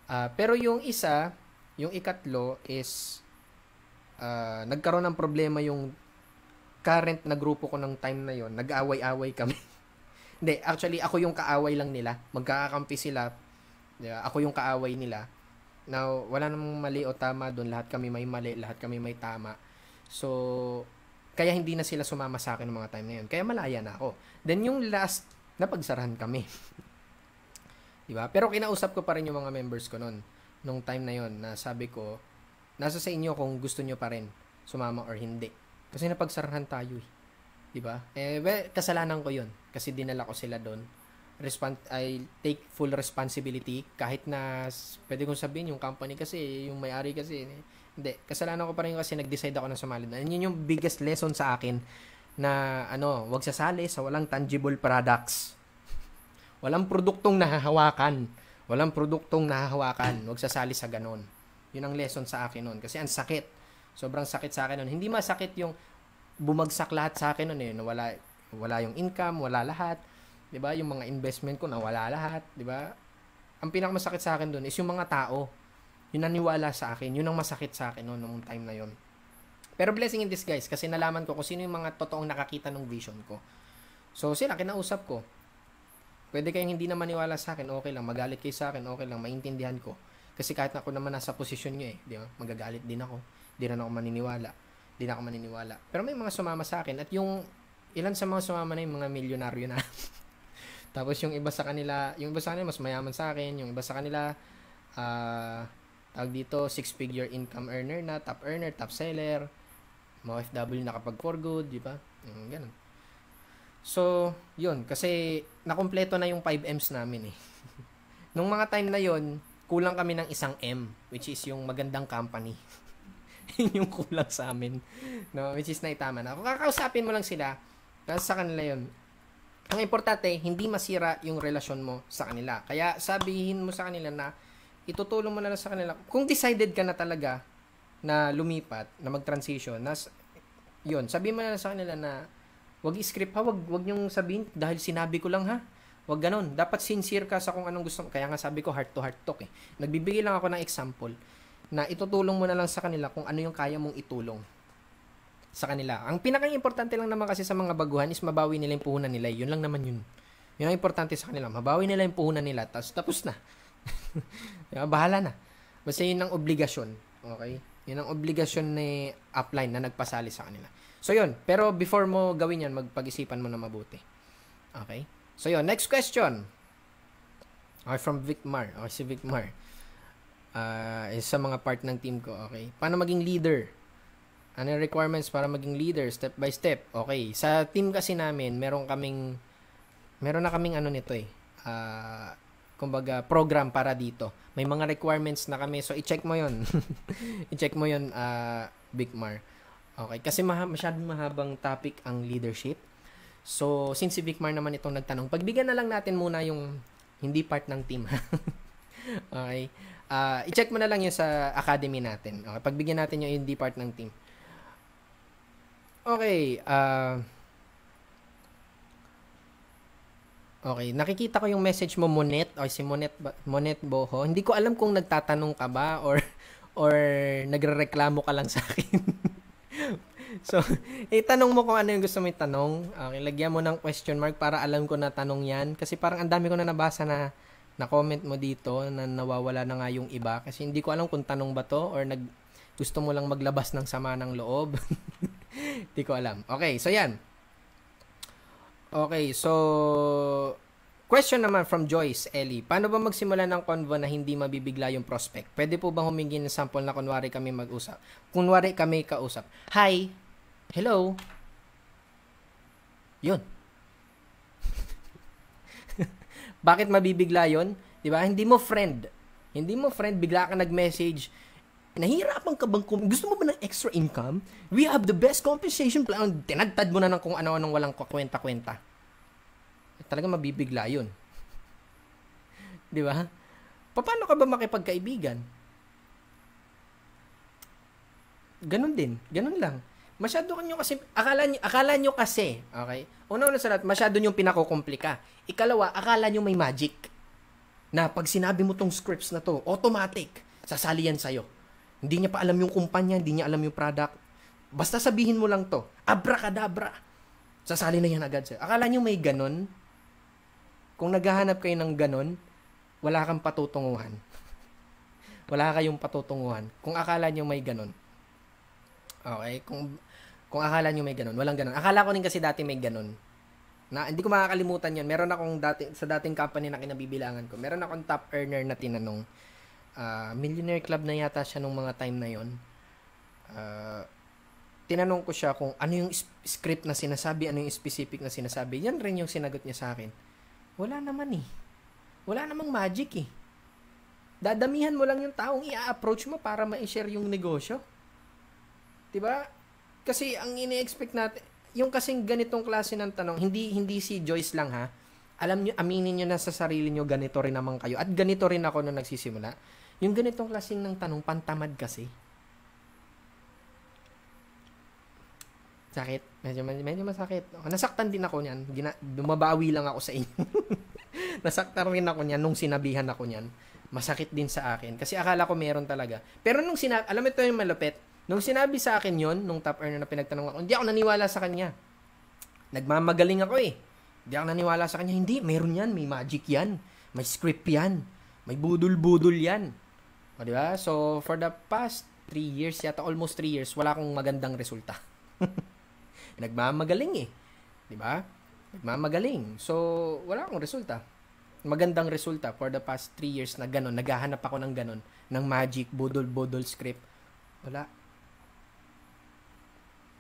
Uh, pero yung isa, yung ikatlo is uh, nagkaroon ng problema yung current na grupo ko ng time na yon nag-away-away kami. Hindi, actually ako yung kaaway lang nila. Magkakakampi sila. Uh, ako yung kaaway nila. Now, wala namang mali o tama doon. Lahat kami may mali, lahat kami may tama. So, kaya hindi na sila sumama sa akin ng mga time na yun. Kaya malaya na ako. Then yung last, napagsarahan kami. 'di ba? Pero kinausap ko pa rin yung mga members ko noon nung time na yon na sabi ko nasa sa inyo kung gusto niyo pa rin sumama or hindi. Kasi napagsarahan tayo eh. 'Di ba? Eh well, kasalanan ko 'yon kasi dinala ko sila doon. Respons- I take full responsibility kahit na pwede kong sabihin yung company kasi yung may-ari kasi eh, hindi kasalanan ko pa rin kasi nag-decide ako na sumali And Yun yung biggest lesson sa akin na ano, wag sasali sa walang tangible products. Walang produktong nahahawakan. Walang produktong nahahawakan. Huwag sasali sa ganon. Yun ang lesson sa akin noon. Kasi ang sakit. Sobrang sakit sa akin noon. Hindi masakit yung bumagsak lahat sa akin noon. eh. Nawala, wala yung income, wala lahat. 'Di ba Yung mga investment ko, nawala lahat. 'di ba Ang pinakamasakit sa akin doon is yung mga tao. Yun naniwala sa akin. Yun ang masakit sa akin noon, noong time na yon. Pero blessing in disguise kasi nalaman ko kung sino yung mga totoong nakakita ng vision ko. So sila, kinausap ko. Pwede kayong hindi na maniwala sa akin, okay lang. Magalit kayo sa akin, okay lang. Maintindihan ko. Kasi kahit ako naman nasa posisyon nyo eh, di ba? Magagalit din ako. Di na ako maniniwala. Di na ako maniniwala. Pero may mga sumama sa akin. At yung ilan sa mga sumama na yung mga milyonaryo na. Tapos yung iba sa kanila, yung iba sa kanila mas mayaman sa akin. Yung iba sa kanila, uh, tawag dito, six-figure income earner na, top earner, top seller, mga FW nakapag for good, di ba? Yung ganun. So, yun. Kasi, nakumpleto na yung 5Ms namin eh. Nung mga time na yon kulang kami ng isang M, which is yung magandang company. yung kulang sa amin. No? Which is naitama na. Kung kakausapin mo lang sila, nasa sa kanila yon Ang importante, hindi masira yung relasyon mo sa kanila. Kaya sabihin mo sa kanila na itutulong mo na lang sa kanila. Kung decided ka na talaga na lumipat, na mag-transition, nas, yun, sabihin mo na lang sa kanila na Huwag i script ha, wag wag niyo sabihin dahil sinabi ko lang ha. Huwag ganun. Dapat sincere ka sa kung anong gusto mo. Kaya nga sabi ko heart to heart talk eh. Nagbibigay lang ako ng example na itutulong mo na lang sa kanila kung ano yung kaya mong itulong sa kanila. Ang pinaka-importante lang naman kasi sa mga baguhan is mabawi nila yung puhunan nila. Yun lang naman yun. Yun ang importante sa kanila. Mabawi nila yung puhunan nila. Tapos tapos na. diba? Bahala na. Basta yun ang obligasyon. Okay? Yun ang obligasyon ni upline na nagpasali sa kanila. So yun, pero before mo gawin yan, magpag-isipan mo na mabuti. Okay? So yun, next question. Okay, from Vicmar. Okay, si Vicmar. Uh, isa sa mga part ng team ko, okay? Paano maging leader? Ano yung requirements para maging leader? Step by step. Okay. Sa team kasi namin, meron kaming, meron na kaming ano nito eh. Uh, kumbaga, program para dito. May mga requirements na kami. So, i-check mo yon i-check mo yon uh, ah, Big Mar. Okay, kasi maha- masyadong mahabang topic ang leadership. So, since si Vicmar naman itong nagtanong, pagbigyan na lang natin muna yung hindi part ng team. okay. Uh, i-check mo na lang yun sa academy natin. Okay, pagbigyan natin yung hindi part ng team. Okay, uh, Okay, nakikita ko yung message mo Monet or si Monet Monet Boho. Hindi ko alam kung nagtatanong ka ba or or nagrereklamo ka lang sa akin. so, itanong eh, mo kung ano yung gusto mo itanong. Uh, ilagyan mo ng question mark para alam ko na tanong yan. Kasi parang ang dami ko na nabasa na na-comment mo dito na nawawala na nga yung iba. Kasi hindi ko alam kung tanong ba to or nag, gusto mo lang maglabas ng sama ng loob. Hindi ko alam. Okay, so yan. Okay, so Question naman from Joyce Ellie. Paano ba magsimula ng convo na hindi mabibigla yung prospect? Pwede po bang humingi ng sample na kunwari kami mag-usap? Kunwari kami kausap. Hi. Hello. Yun. Bakit mabibigla yon? 'Di ba? Hindi mo friend. Hindi mo friend bigla ka nag-message. Nahirapan ka bang kum- gusto mo ba ng extra income? We have the best compensation plan. Tinagtad mo na ng kung ano-anong walang kwenta-kwenta talaga mabibigla yun. Di ba? Paano ka ba makipagkaibigan? Ganun din. Ganun lang. Masyado kanyo kasi, akala nyo, akala nyo kasi, okay? Una-una sa lahat, masyado nyo pinakokomplika. Ikalawa, akala nyo may magic. Na pag sinabi mo tong scripts na to, automatic, sasali yan sa'yo. Hindi niya pa alam yung kumpanya, hindi niya alam yung product. Basta sabihin mo lang to, abracadabra. Sasali na yan agad sa'yo. Akala nyo may ganun, kung naghahanap kayo ng ganon, wala kang patutunguhan. wala kayong patutunguhan. Kung akala nyo may ganon. Okay? Kung, kung akala nyo may ganon, walang ganon. Akala ko rin kasi dati may ganon. Na, hindi ko makakalimutan yon Meron akong dati, sa dating company na kinabibilangan ko, meron akong top earner na tinanong. Uh, millionaire club na yata siya nung mga time na yon Uh, ah, tinanong ko siya kung ano yung script na sinasabi, ano yung specific na sinasabi. Yan rin yung sinagot niya sa akin wala naman eh. Wala namang magic eh. Dadamihan mo lang yung taong i-approach mo para ma-share yung negosyo. 'Di ba? Kasi ang ini-expect natin, yung kasing ganitong klase ng tanong, hindi hindi si Joyce lang ha. Alam niyo, aminin niyo na sa sarili niyo ganito rin naman kayo at ganito rin ako nung nagsisimula. Yung ganitong klaseng ng tanong pantamad kasi. Sakit. Medyo, medyo masakit. Oh, nasaktan din ako niyan. Gina, dumabawi lang ako sa inyo. nasaktan rin ako niyan nung sinabihan ako niyan. Masakit din sa akin. Kasi akala ko meron talaga. Pero nung sinabi, alam mo ito yung malupit, nung sinabi sa akin yon nung top earner na pinagtanong ako, hindi ako naniwala sa kanya. Nagmamagaling ako eh. Hindi ako naniwala sa kanya. Hindi, meron yan. May magic yan. May script yan. May budol-budol yan. O, di ba? So, for the past 3 years, yata almost 3 years, wala akong magandang resulta. Nagmamagaling eh. 'Di ba? Nagmamagaling. So, wala akong resulta. Magandang resulta for the past 3 years na ganun. Naghahanap ako ng ganun. Ng magic, budol-budol script. Wala.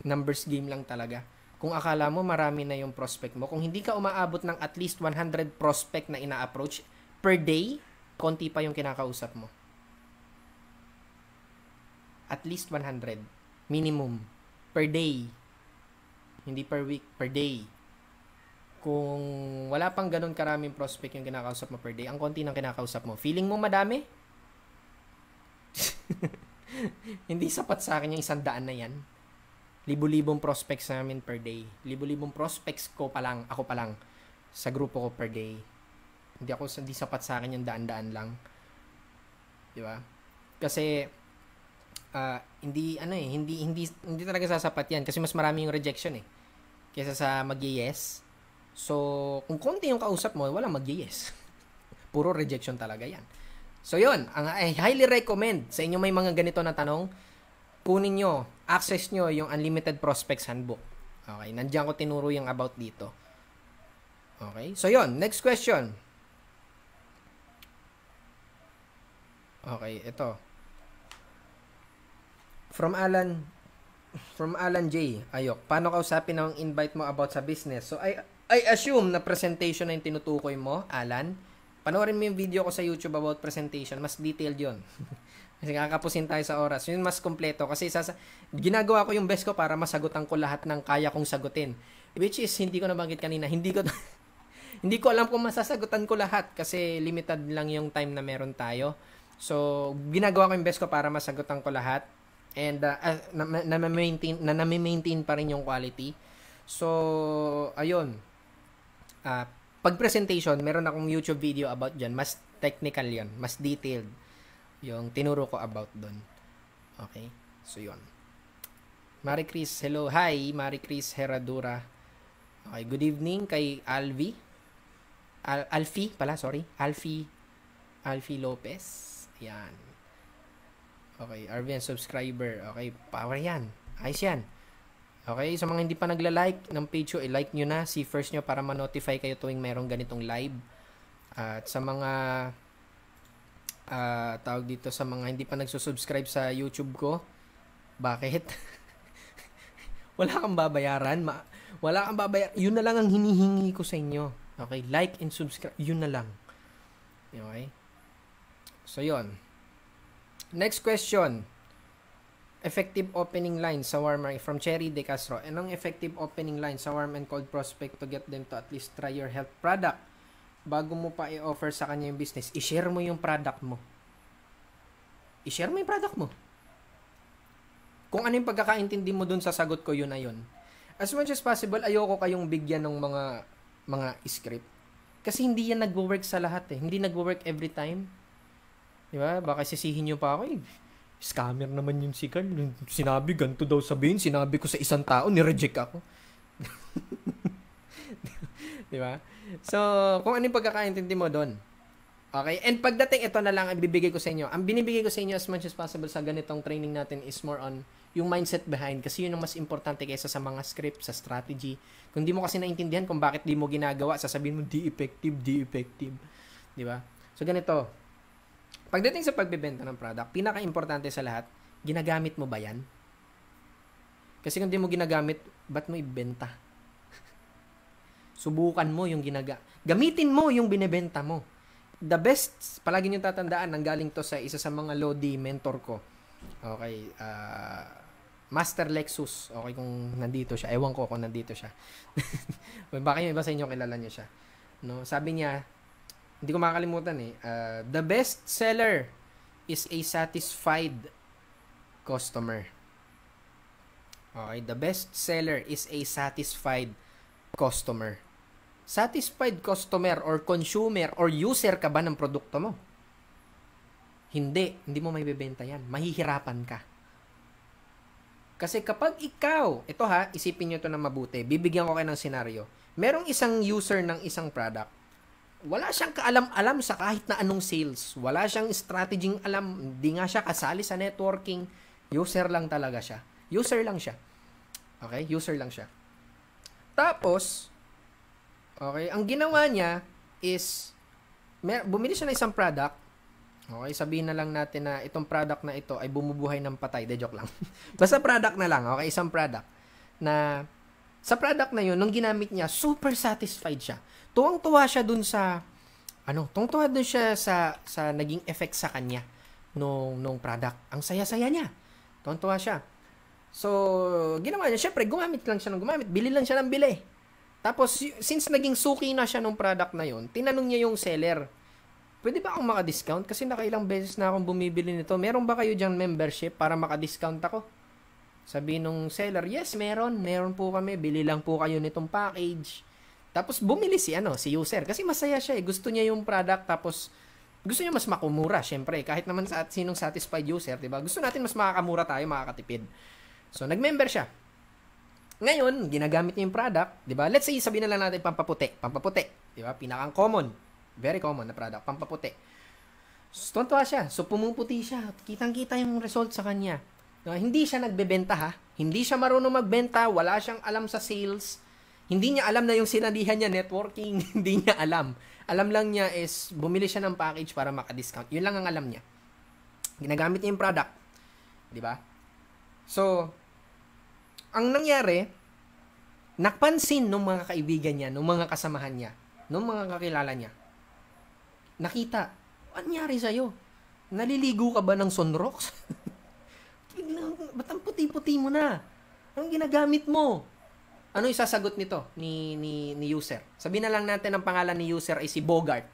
Numbers game lang talaga. Kung akala mo marami na yung prospect mo, kung hindi ka umaabot ng at least 100 prospect na ina-approach per day, konti pa yung kinakausap mo. At least 100. Minimum. Per day hindi per week, per day. Kung wala pang ganun karaming prospect yung kinakausap mo per day, ang konti ng kinakausap mo. Feeling mo madami? hindi sapat sa akin yung isang daan na yan. Libo-libong prospects namin per day. Libo-libong prospects ko pa lang, ako pa lang, sa grupo ko per day. Hindi ako, hindi sapat sa akin yung daan-daan lang. Di ba? Kasi, uh, hindi ano eh, hindi hindi hindi talaga sasapat 'yan kasi mas marami yung rejection eh kaysa sa mag-yes. So, kung konti yung kausap mo, wala mag-yes. Puro rejection talaga 'yan. So, 'yun, ang I highly recommend sa inyo may mga ganito na tanong, kunin nyo, access nyo yung Unlimited Prospects Handbook. Okay, nandiyan ko tinuro yung about dito. Okay? So, 'yon, next question. Okay, ito. From Alan, from Alan J. Ayok, paano kausapin ang invite mo about sa business? So, I, I assume na presentation na yung tinutukoy mo, Alan. Panoorin mo yung video ko sa YouTube about presentation. Mas detailed yon Kasi kakapusin tayo sa oras. Yun mas kompleto. Kasi sasa- ginagawa ko yung best ko para masagutan ko lahat ng kaya kong sagutin. Which is, hindi ko nabanggit kanina. Hindi ko... hindi ko alam kung masasagutan ko lahat kasi limited lang yung time na meron tayo. So, ginagawa ko yung best ko para masagutan ko lahat and uh, na, na, maintain na na-maintain pa rin yung quality. So, ayun. Uh, ah, pag presentation, meron akong YouTube video about dyan. Mas technical yon Mas detailed. Yung tinuro ko about doon Okay? So, yon Mari Chris, hello. Hi, Mari Chris Heradura. Okay, good evening kay Alvi. Al Alfi pala, sorry. Alfi Alfi Lopez. Ayan. Okay, Arvin, subscriber. Okay, power yan. Ayos yan. Okay, sa so mga hindi pa nagla-like ng page ko, i-like nyo na. si first nyo para ma-notify kayo tuwing mayroong ganitong live. at sa mga uh, tawag dito sa mga hindi pa nagsusubscribe sa YouTube ko, bakit? wala kang babayaran. Ma- wala kang babayaran. Yun na lang ang hinihingi ko sa inyo. Okay, like and subscribe. Yun na lang. Okay? So, yun. Next question. Effective opening line sa warm from Cherry De Castro. Anong effective opening line sa warm and cold prospect to get them to at least try your health product? Bago mo pa i-offer sa kanya yung business, i-share mo yung product mo. I-share mo yung product mo. Kung ano yung pagkakaintindi mo dun sa sagot ko, yun na yun. As much as possible, ayoko kayong bigyan ng mga mga script. Kasi hindi yan nagwo-work sa lahat eh. Hindi nagwo-work every time Di ba? Baka sisihin nyo pa ako eh. Scammer naman yung si Carl. Sinabi, ganito daw sabihin. Sinabi ko sa isang tao, nireject ako. Di ba? So, kung ano yung pagkakaintindi mo doon. Okay? And pagdating, ito na lang ang bibigay ko sa inyo. Ang binibigay ko sa inyo as much as possible sa ganitong training natin is more on yung mindset behind kasi yun ang mas importante kaysa sa mga script, sa strategy. Kung di mo kasi naintindihan kung bakit di mo ginagawa, sasabihin mo, di effective, di effective. Di ba? So, ganito Pagdating sa pagbebenta ng product, pinaka-importante sa lahat, ginagamit mo ba yan? Kasi kung di mo ginagamit, ba't mo ibenta? Subukan mo yung ginaga... Gamitin mo yung binebenta mo. The best, palagi niyo tatandaan, nanggaling to sa isa sa mga Lodi mentor ko. Okay, uh, Master Lexus. Okay, kung nandito siya. Ewan ko kung nandito siya. Baka yung iba sa inyo kilala niyo siya. No? Sabi niya, hindi ko makakalimutan eh. Uh, the best seller is a satisfied customer. Okay, the best seller is a satisfied customer. Satisfied customer or consumer or user ka ba ng produkto mo? Hindi, hindi mo may bebenta yan. Mahihirapan ka. Kasi kapag ikaw, ito ha, isipin nyo to na mabuti, bibigyan ko kayo ng senaryo. Merong isang user ng isang product, wala siyang kaalam-alam sa kahit na anong sales. Wala siyang strategy alam. Hindi nga siya kasali sa networking. User lang talaga siya. User lang siya. Okay? User lang siya. Tapos, okay, ang ginawa niya is, mer- bumili siya ng isang product. Okay, sabihin na lang natin na itong product na ito ay bumubuhay ng patay. De, joke lang. Basta product na lang. Okay, isang product. Na, sa product na yun, nung ginamit niya, super satisfied siya tuwang-tuwa siya dun sa ano, tuwang-tuwa dun siya sa sa naging effect sa kanya nung nung product. Ang saya-saya niya. Tuwang-tuwa siya. So, ginawa niya, syempre gumamit lang siya ng gumamit, bili lang siya ng bili. Tapos since naging suki na siya nung product na yon, tinanong niya yung seller, pwede ba akong maka-discount? Kasi nakailang beses na akong bumibili nito. Meron ba kayo dyan membership para maka-discount ako? Sabi nung seller, yes, meron. Meron po kami. Bili lang po kayo nitong package. Tapos bumili si ano, si user kasi masaya siya eh. Gusto niya yung product tapos gusto niya mas makumura, syempre. Kahit naman sa at sinong satisfied user, 'di ba? Gusto natin mas makakamura tayo, makakatipid. So nag-member siya. Ngayon, ginagamit niya yung product, 'di ba? Let's say sabihin na lang natin pampaputi, pampaputi, 'di ba? Pinakang common, very common na product, pampaputi. So, tuwa siya. So, pumuputi siya. Kitang-kita yung result sa kanya. No, hindi siya nagbebenta ha. Hindi siya marunong magbenta. Wala siyang alam sa sales hindi niya alam na yung sinalihan niya networking, hindi niya alam. Alam lang niya is bumili siya ng package para maka-discount. Yun lang ang alam niya. Ginagamit niya yung product, 'di ba? So, ang nangyari, napansin ng mga kaibigan niya, ng mga kasamahan niya, ng mga kakilala niya. Nakita, ano nangyari iyo? Naliligo ka ba ng sunrox? Ba't ang puti-puti mo na? Anong ginagamit mo? Ano yung sasagot nito ni, ni, ni user? Sabihin na lang natin ang pangalan ni user ay si Bogart.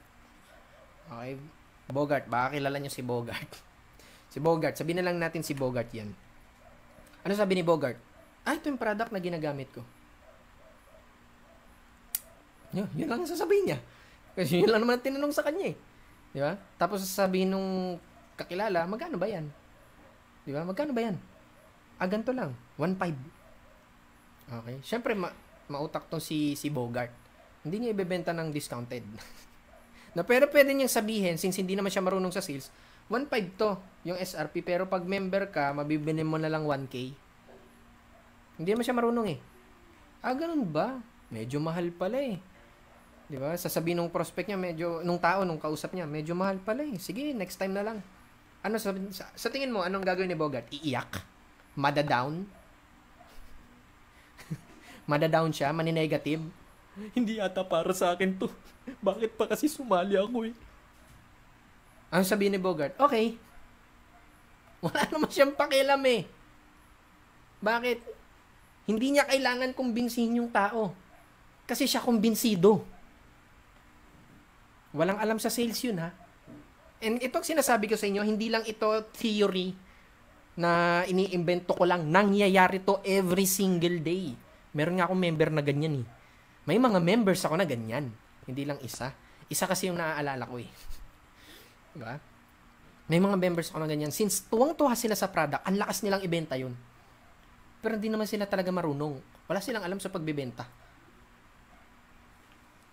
Okay? Bogart. Baka kilala nyo si Bogart. si Bogart. Sabihin na lang natin si Bogart yan. Ano sabi ni Bogart? Ah, ito yung product na ginagamit ko. Yun, yun lang ang sasabihin niya. Kasi yun lang naman tinanong sa kanya eh. Di ba? Tapos sasabihin nung kakilala, magkano ba yan? Di ba? Magkano ba yan? Ah, ganito lang. 1.5. Okay. Siyempre, ma- mautak to si, si Bogart. Hindi niya ibebenta ng discounted. na pero pwede niyang sabihin, since hindi naman siya marunong sa sales, 1.5 to yung SRP, pero pag member ka, mabibili mo na lang 1K. Hindi naman siya marunong eh. Ah, ganun ba? Medyo mahal pala eh. 'Di ba? Sasabihin nung prospect niya medyo nung tao nung kausap niya, medyo mahal pala eh. Sige, next time na lang. Ano sa, sa, sa tingin mo anong gagawin ni Bogart? Iiyak? Madadown? madadown siya, maninegative. Hindi ata para sa akin to. Bakit pa kasi sumali ako eh? Ano sabi ni Bogart? Okay. Wala naman siyang pakialam eh. Bakit? Hindi niya kailangan kumbinsihin yung tao. Kasi siya kumbinsido. Walang alam sa sales yun ha. And itong sinasabi ko sa inyo, hindi lang ito theory na iniimbento ko lang. Nangyayari to every single day. Meron nga akong member na ganyan eh. May mga members ako na ganyan. Hindi lang isa. Isa kasi yung naaalala ko eh. diba? May mga members ako na ganyan. Since tuwang-tuwa sila sa product, ang lakas nilang ibenta yun. Pero hindi naman sila talaga marunong. Wala silang alam sa pagbebenta.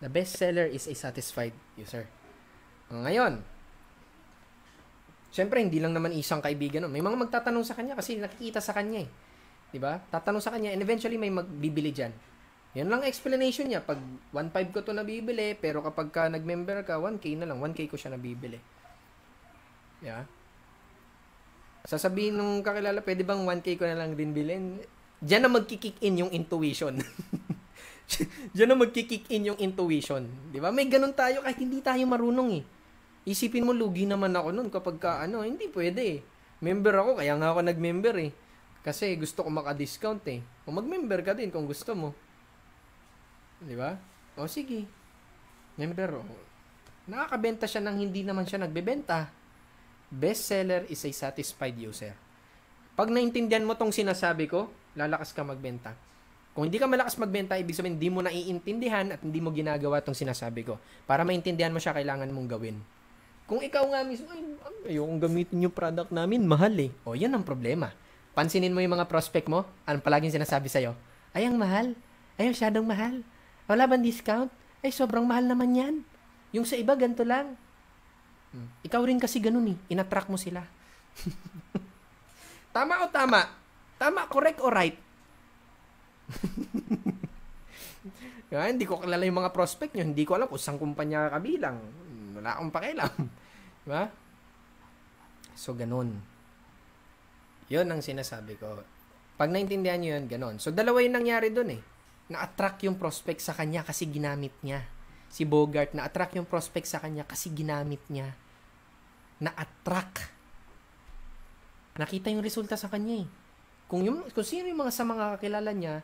The best seller is a satisfied user. Ngayon, Siyempre, hindi lang naman isang kaibigan nun. May mga magtatanong sa kanya kasi nakikita sa kanya eh 'Di ba? Tatanong sa kanya and eventually may magbibili diyan. Yan lang explanation niya. Pag 1.5 ko to nabibili, pero kapag ka nag-member ka, 1K na lang. 1K ko siya nabibili. Yeah. Sasabihin nung kakilala, pwede bang 1K ko na lang din bilhin? Diyan na magki-kick in yung intuition. Diyan na magki-kick in yung intuition. Di ba? May ganun tayo kahit hindi tayo marunong eh. Isipin mo, lugi naman ako noon kapag ka, ano, hindi pwede eh. Member ako, kaya nga ako nag-member eh. Kasi gusto ko maka-discount eh. O mag-member ka din kung gusto mo. Di ba? O sige. Member, o. Nakakabenta siya nang hindi naman siya nagbebenta. Best seller is a satisfied user. Pag naintindihan mo tong sinasabi ko, lalakas ka magbenta. Kung hindi ka malakas magbenta, ibig sabihin hindi mo naiintindihan at hindi mo ginagawa tong sinasabi ko. Para maintindihan mo siya, kailangan mong gawin. Kung ikaw nga mismo, ay, ayokong gamitin yung product namin, mahal eh. O, yan ang problema pansinin mo yung mga prospect mo, ang palaging sinasabi sa'yo, ay, ang mahal. Ay, masyadong mahal. Wala bang discount? Ay, sobrang mahal naman yan. Yung sa iba, ganito lang. Hmm. Ikaw rin kasi ganun eh. Inattract mo sila. tama o tama? Tama, correct o right? diba? Hindi ko kilala yung mga prospect nyo. Hindi ko alam kung saan kumpanya kabilang. Hmm, wala akong pakialam. Diba? So, ganun. Yun ang sinasabi ko. Pag naintindihan nyo yun, ganun. So, dalawa yung nangyari dun eh. Na-attract yung prospect sa kanya kasi ginamit niya. Si Bogart, na-attract yung prospect sa kanya kasi ginamit niya. Na-attract. Nakita yung resulta sa kanya eh. Kung, yung, kung sino yung mga sa mga kakilala niya,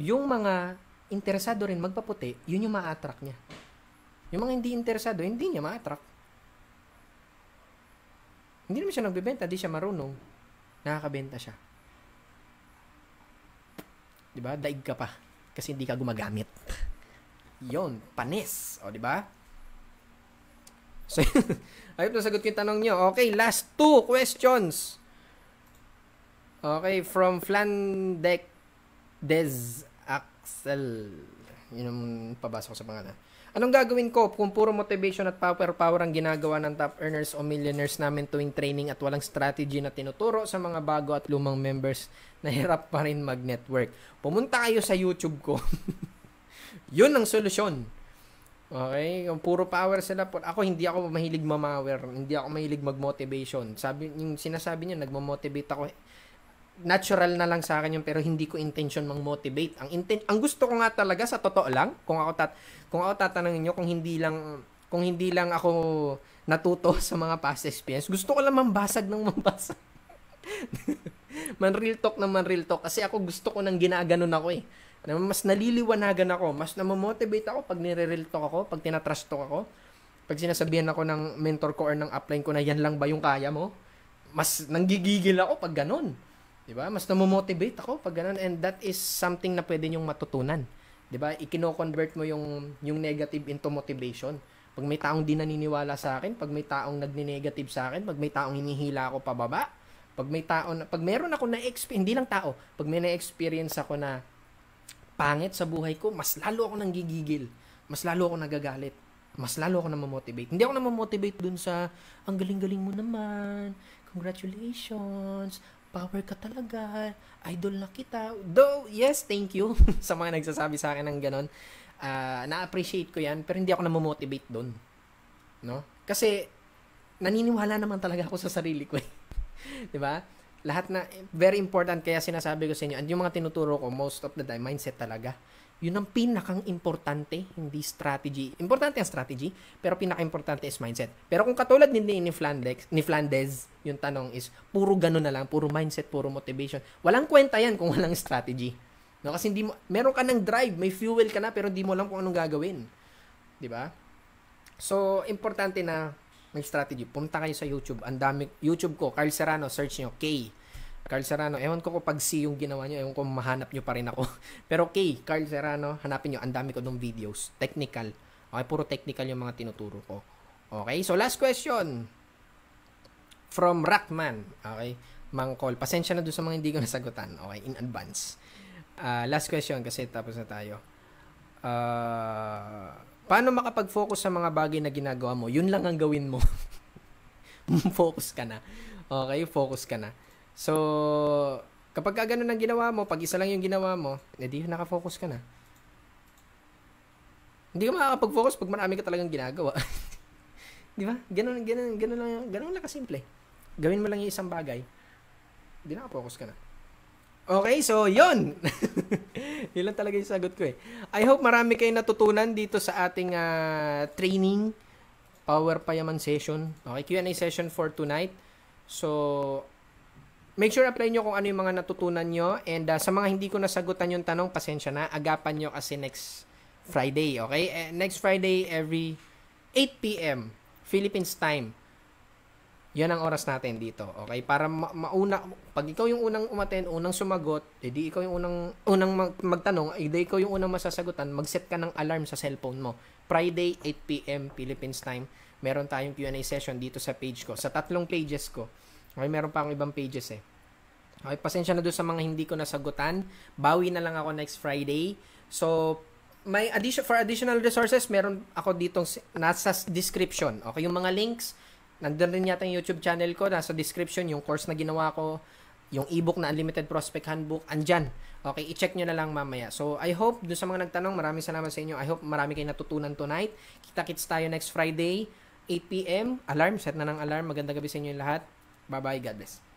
yung mga interesado rin magpaputi, yun yung ma-attract niya. Yung mga hindi interesado, hindi niya ma-attract. Hindi naman siya nagbebenta, hindi siya marunong nakakabenta siya. 'Di ba? Daig ka pa kasi hindi ka gumagamit. 'Yon, panis, o 'di ba? So, ayun na sagot ko yung tanong nyo. Okay, last two questions. Okay, from Flandek Des Axel. Yun ang pabasa ko sa pangalan. Anong gagawin ko kung puro motivation at power power ang ginagawa ng top earners o millionaires namin tuwing training at walang strategy na tinuturo sa mga bago at lumang members na hirap pa rin mag-network? Pumunta kayo sa YouTube ko. Yun ang solusyon. Okay, yung puro power sila po. Ako hindi ako mahilig mamawer, hindi ako mahilig mag-motivation. Sabi yung sinasabi niya nagmo-motivate ako natural na lang sa akin yun pero hindi ko intention mang motivate. Ang inten ang gusto ko nga talaga sa totoo lang, kung ako tat kung ako tatanungin niyo kung hindi lang kung hindi lang ako natuto sa mga past experience, gusto ko lang mambasag ng mambasag. man real talk na man real talk kasi ako gusto ko nang ginaganon ako eh. Mas naliliwanagan ako, mas namomotivate ako pag nire-real talk ako, pag tinatrust talk ako. Pag sinasabihan ako ng mentor ko or ng upline ko na yan lang ba yung kaya mo, mas nanggigigil ako pag ganon 'Di ba? Mas namomotivate ako pag ganun and that is something na pwede niyong matutunan. 'Di ba? Ikino-convert mo yung yung negative into motivation. Pag may taong di naniniwala sa akin, pag may taong nagni-negative sa akin, pag may taong hinihila ako pababa, pag may tao na, pag meron ako na experience, hindi lang tao, pag may na-experience ako na pangit sa buhay ko, mas lalo ako nang gigigil. Mas lalo ako nagagalit. Mas lalo ako namamotivate. Hindi ako namamotivate dun sa, ang galing-galing mo naman, congratulations, power ka talaga, idol na kita. Though, yes, thank you sa mga nagsasabi sa akin ng ganon. Uh, na-appreciate ko yan, pero hindi ako namomotivate doon. No? Kasi, naniniwala naman talaga ako sa sarili ko. Eh. ba? Lahat na, very important, kaya sinasabi ko sa inyo, and yung mga tinuturo ko, most of the time, mindset talaga yun ang pinakang importante, hindi strategy. Importante ang strategy, pero pinaka-importante is mindset. Pero kung katulad ni, ni, Flandex, ni Flandez, yung tanong is, puro gano'n na lang, puro mindset, puro motivation. Walang kwenta yan kung walang strategy. No, kasi hindi mo, meron ka ng drive, may fuel ka na, pero hindi mo alam kung anong gagawin. Di ba? So, importante na may strategy. Punta kayo sa YouTube. Ang dami, YouTube ko, Carl Serrano, search nyo, K. Carl Serrano, ewan ko kung pag C yung ginawa nyo, ewan ko mahanap nyo pa rin ako. Pero okay, Carl Serrano, hanapin nyo, ang dami ko ng videos. Technical. Okay, puro technical yung mga tinuturo ko. Okay, so last question. From Rackman. Okay, Mangkol. Pasensya na doon sa mga hindi ko nasagutan. Okay, in advance. Uh, last question kasi tapos na tayo. Uh, paano makapag-focus sa mga bagay na ginagawa mo? Yun lang ang gawin mo. focus ka na. Okay, focus ka na. So, kapag ka ang ginawa mo, pag isa lang yung ginawa mo, edi eh, nakafocus ka na. Hindi ka makakapag-focus pag marami ka talagang ginagawa. Di ba? Ganun, ganun, ganun lang, ganun lang kasimple. Gawin mo lang yung isang bagay, hindi nakafocus ka na. Okay, so yun. yun lang talaga yung sagot ko eh. I hope marami kayo natutunan dito sa ating uh, training, Power Payaman session. Okay, Q&A session for tonight. So, Make sure apply nyo kung ano yung mga natutunan nyo. And uh, sa mga hindi ko nasagutan yung tanong, pasensya na. Agapan nyo kasi next Friday, okay? Uh, next Friday, every 8 p.m. Philippines time. Yan ang oras natin dito, okay? Para ma- mauna, pag ikaw yung unang umaten, unang sumagot, edi eh, ikaw yung unang, unang mag- magtanong, edi eh, ikaw yung unang masasagutan, mag-set ka ng alarm sa cellphone mo. Friday, 8pm Philippines time, meron tayong Q&A session dito sa page ko, sa tatlong pages ko Okay, meron pa akong ibang pages eh. Okay, pasensya na doon sa mga hindi ko nasagutan. Bawi na lang ako next Friday. So, may addition for additional resources, meron ako ditong nasa description. Okay, yung mga links, nandun rin yata yung YouTube channel ko, nasa description yung course na ginawa ko, yung ebook na Unlimited Prospect Handbook, andyan. Okay, i-check nyo na lang mamaya. So, I hope, doon sa mga nagtanong, maraming salamat sa inyo. I hope marami kayo natutunan tonight. Kita-kits tayo next Friday, 8pm. Alarm, set na ng alarm. Maganda gabi sa inyo lahat. Bye-bye. God bless.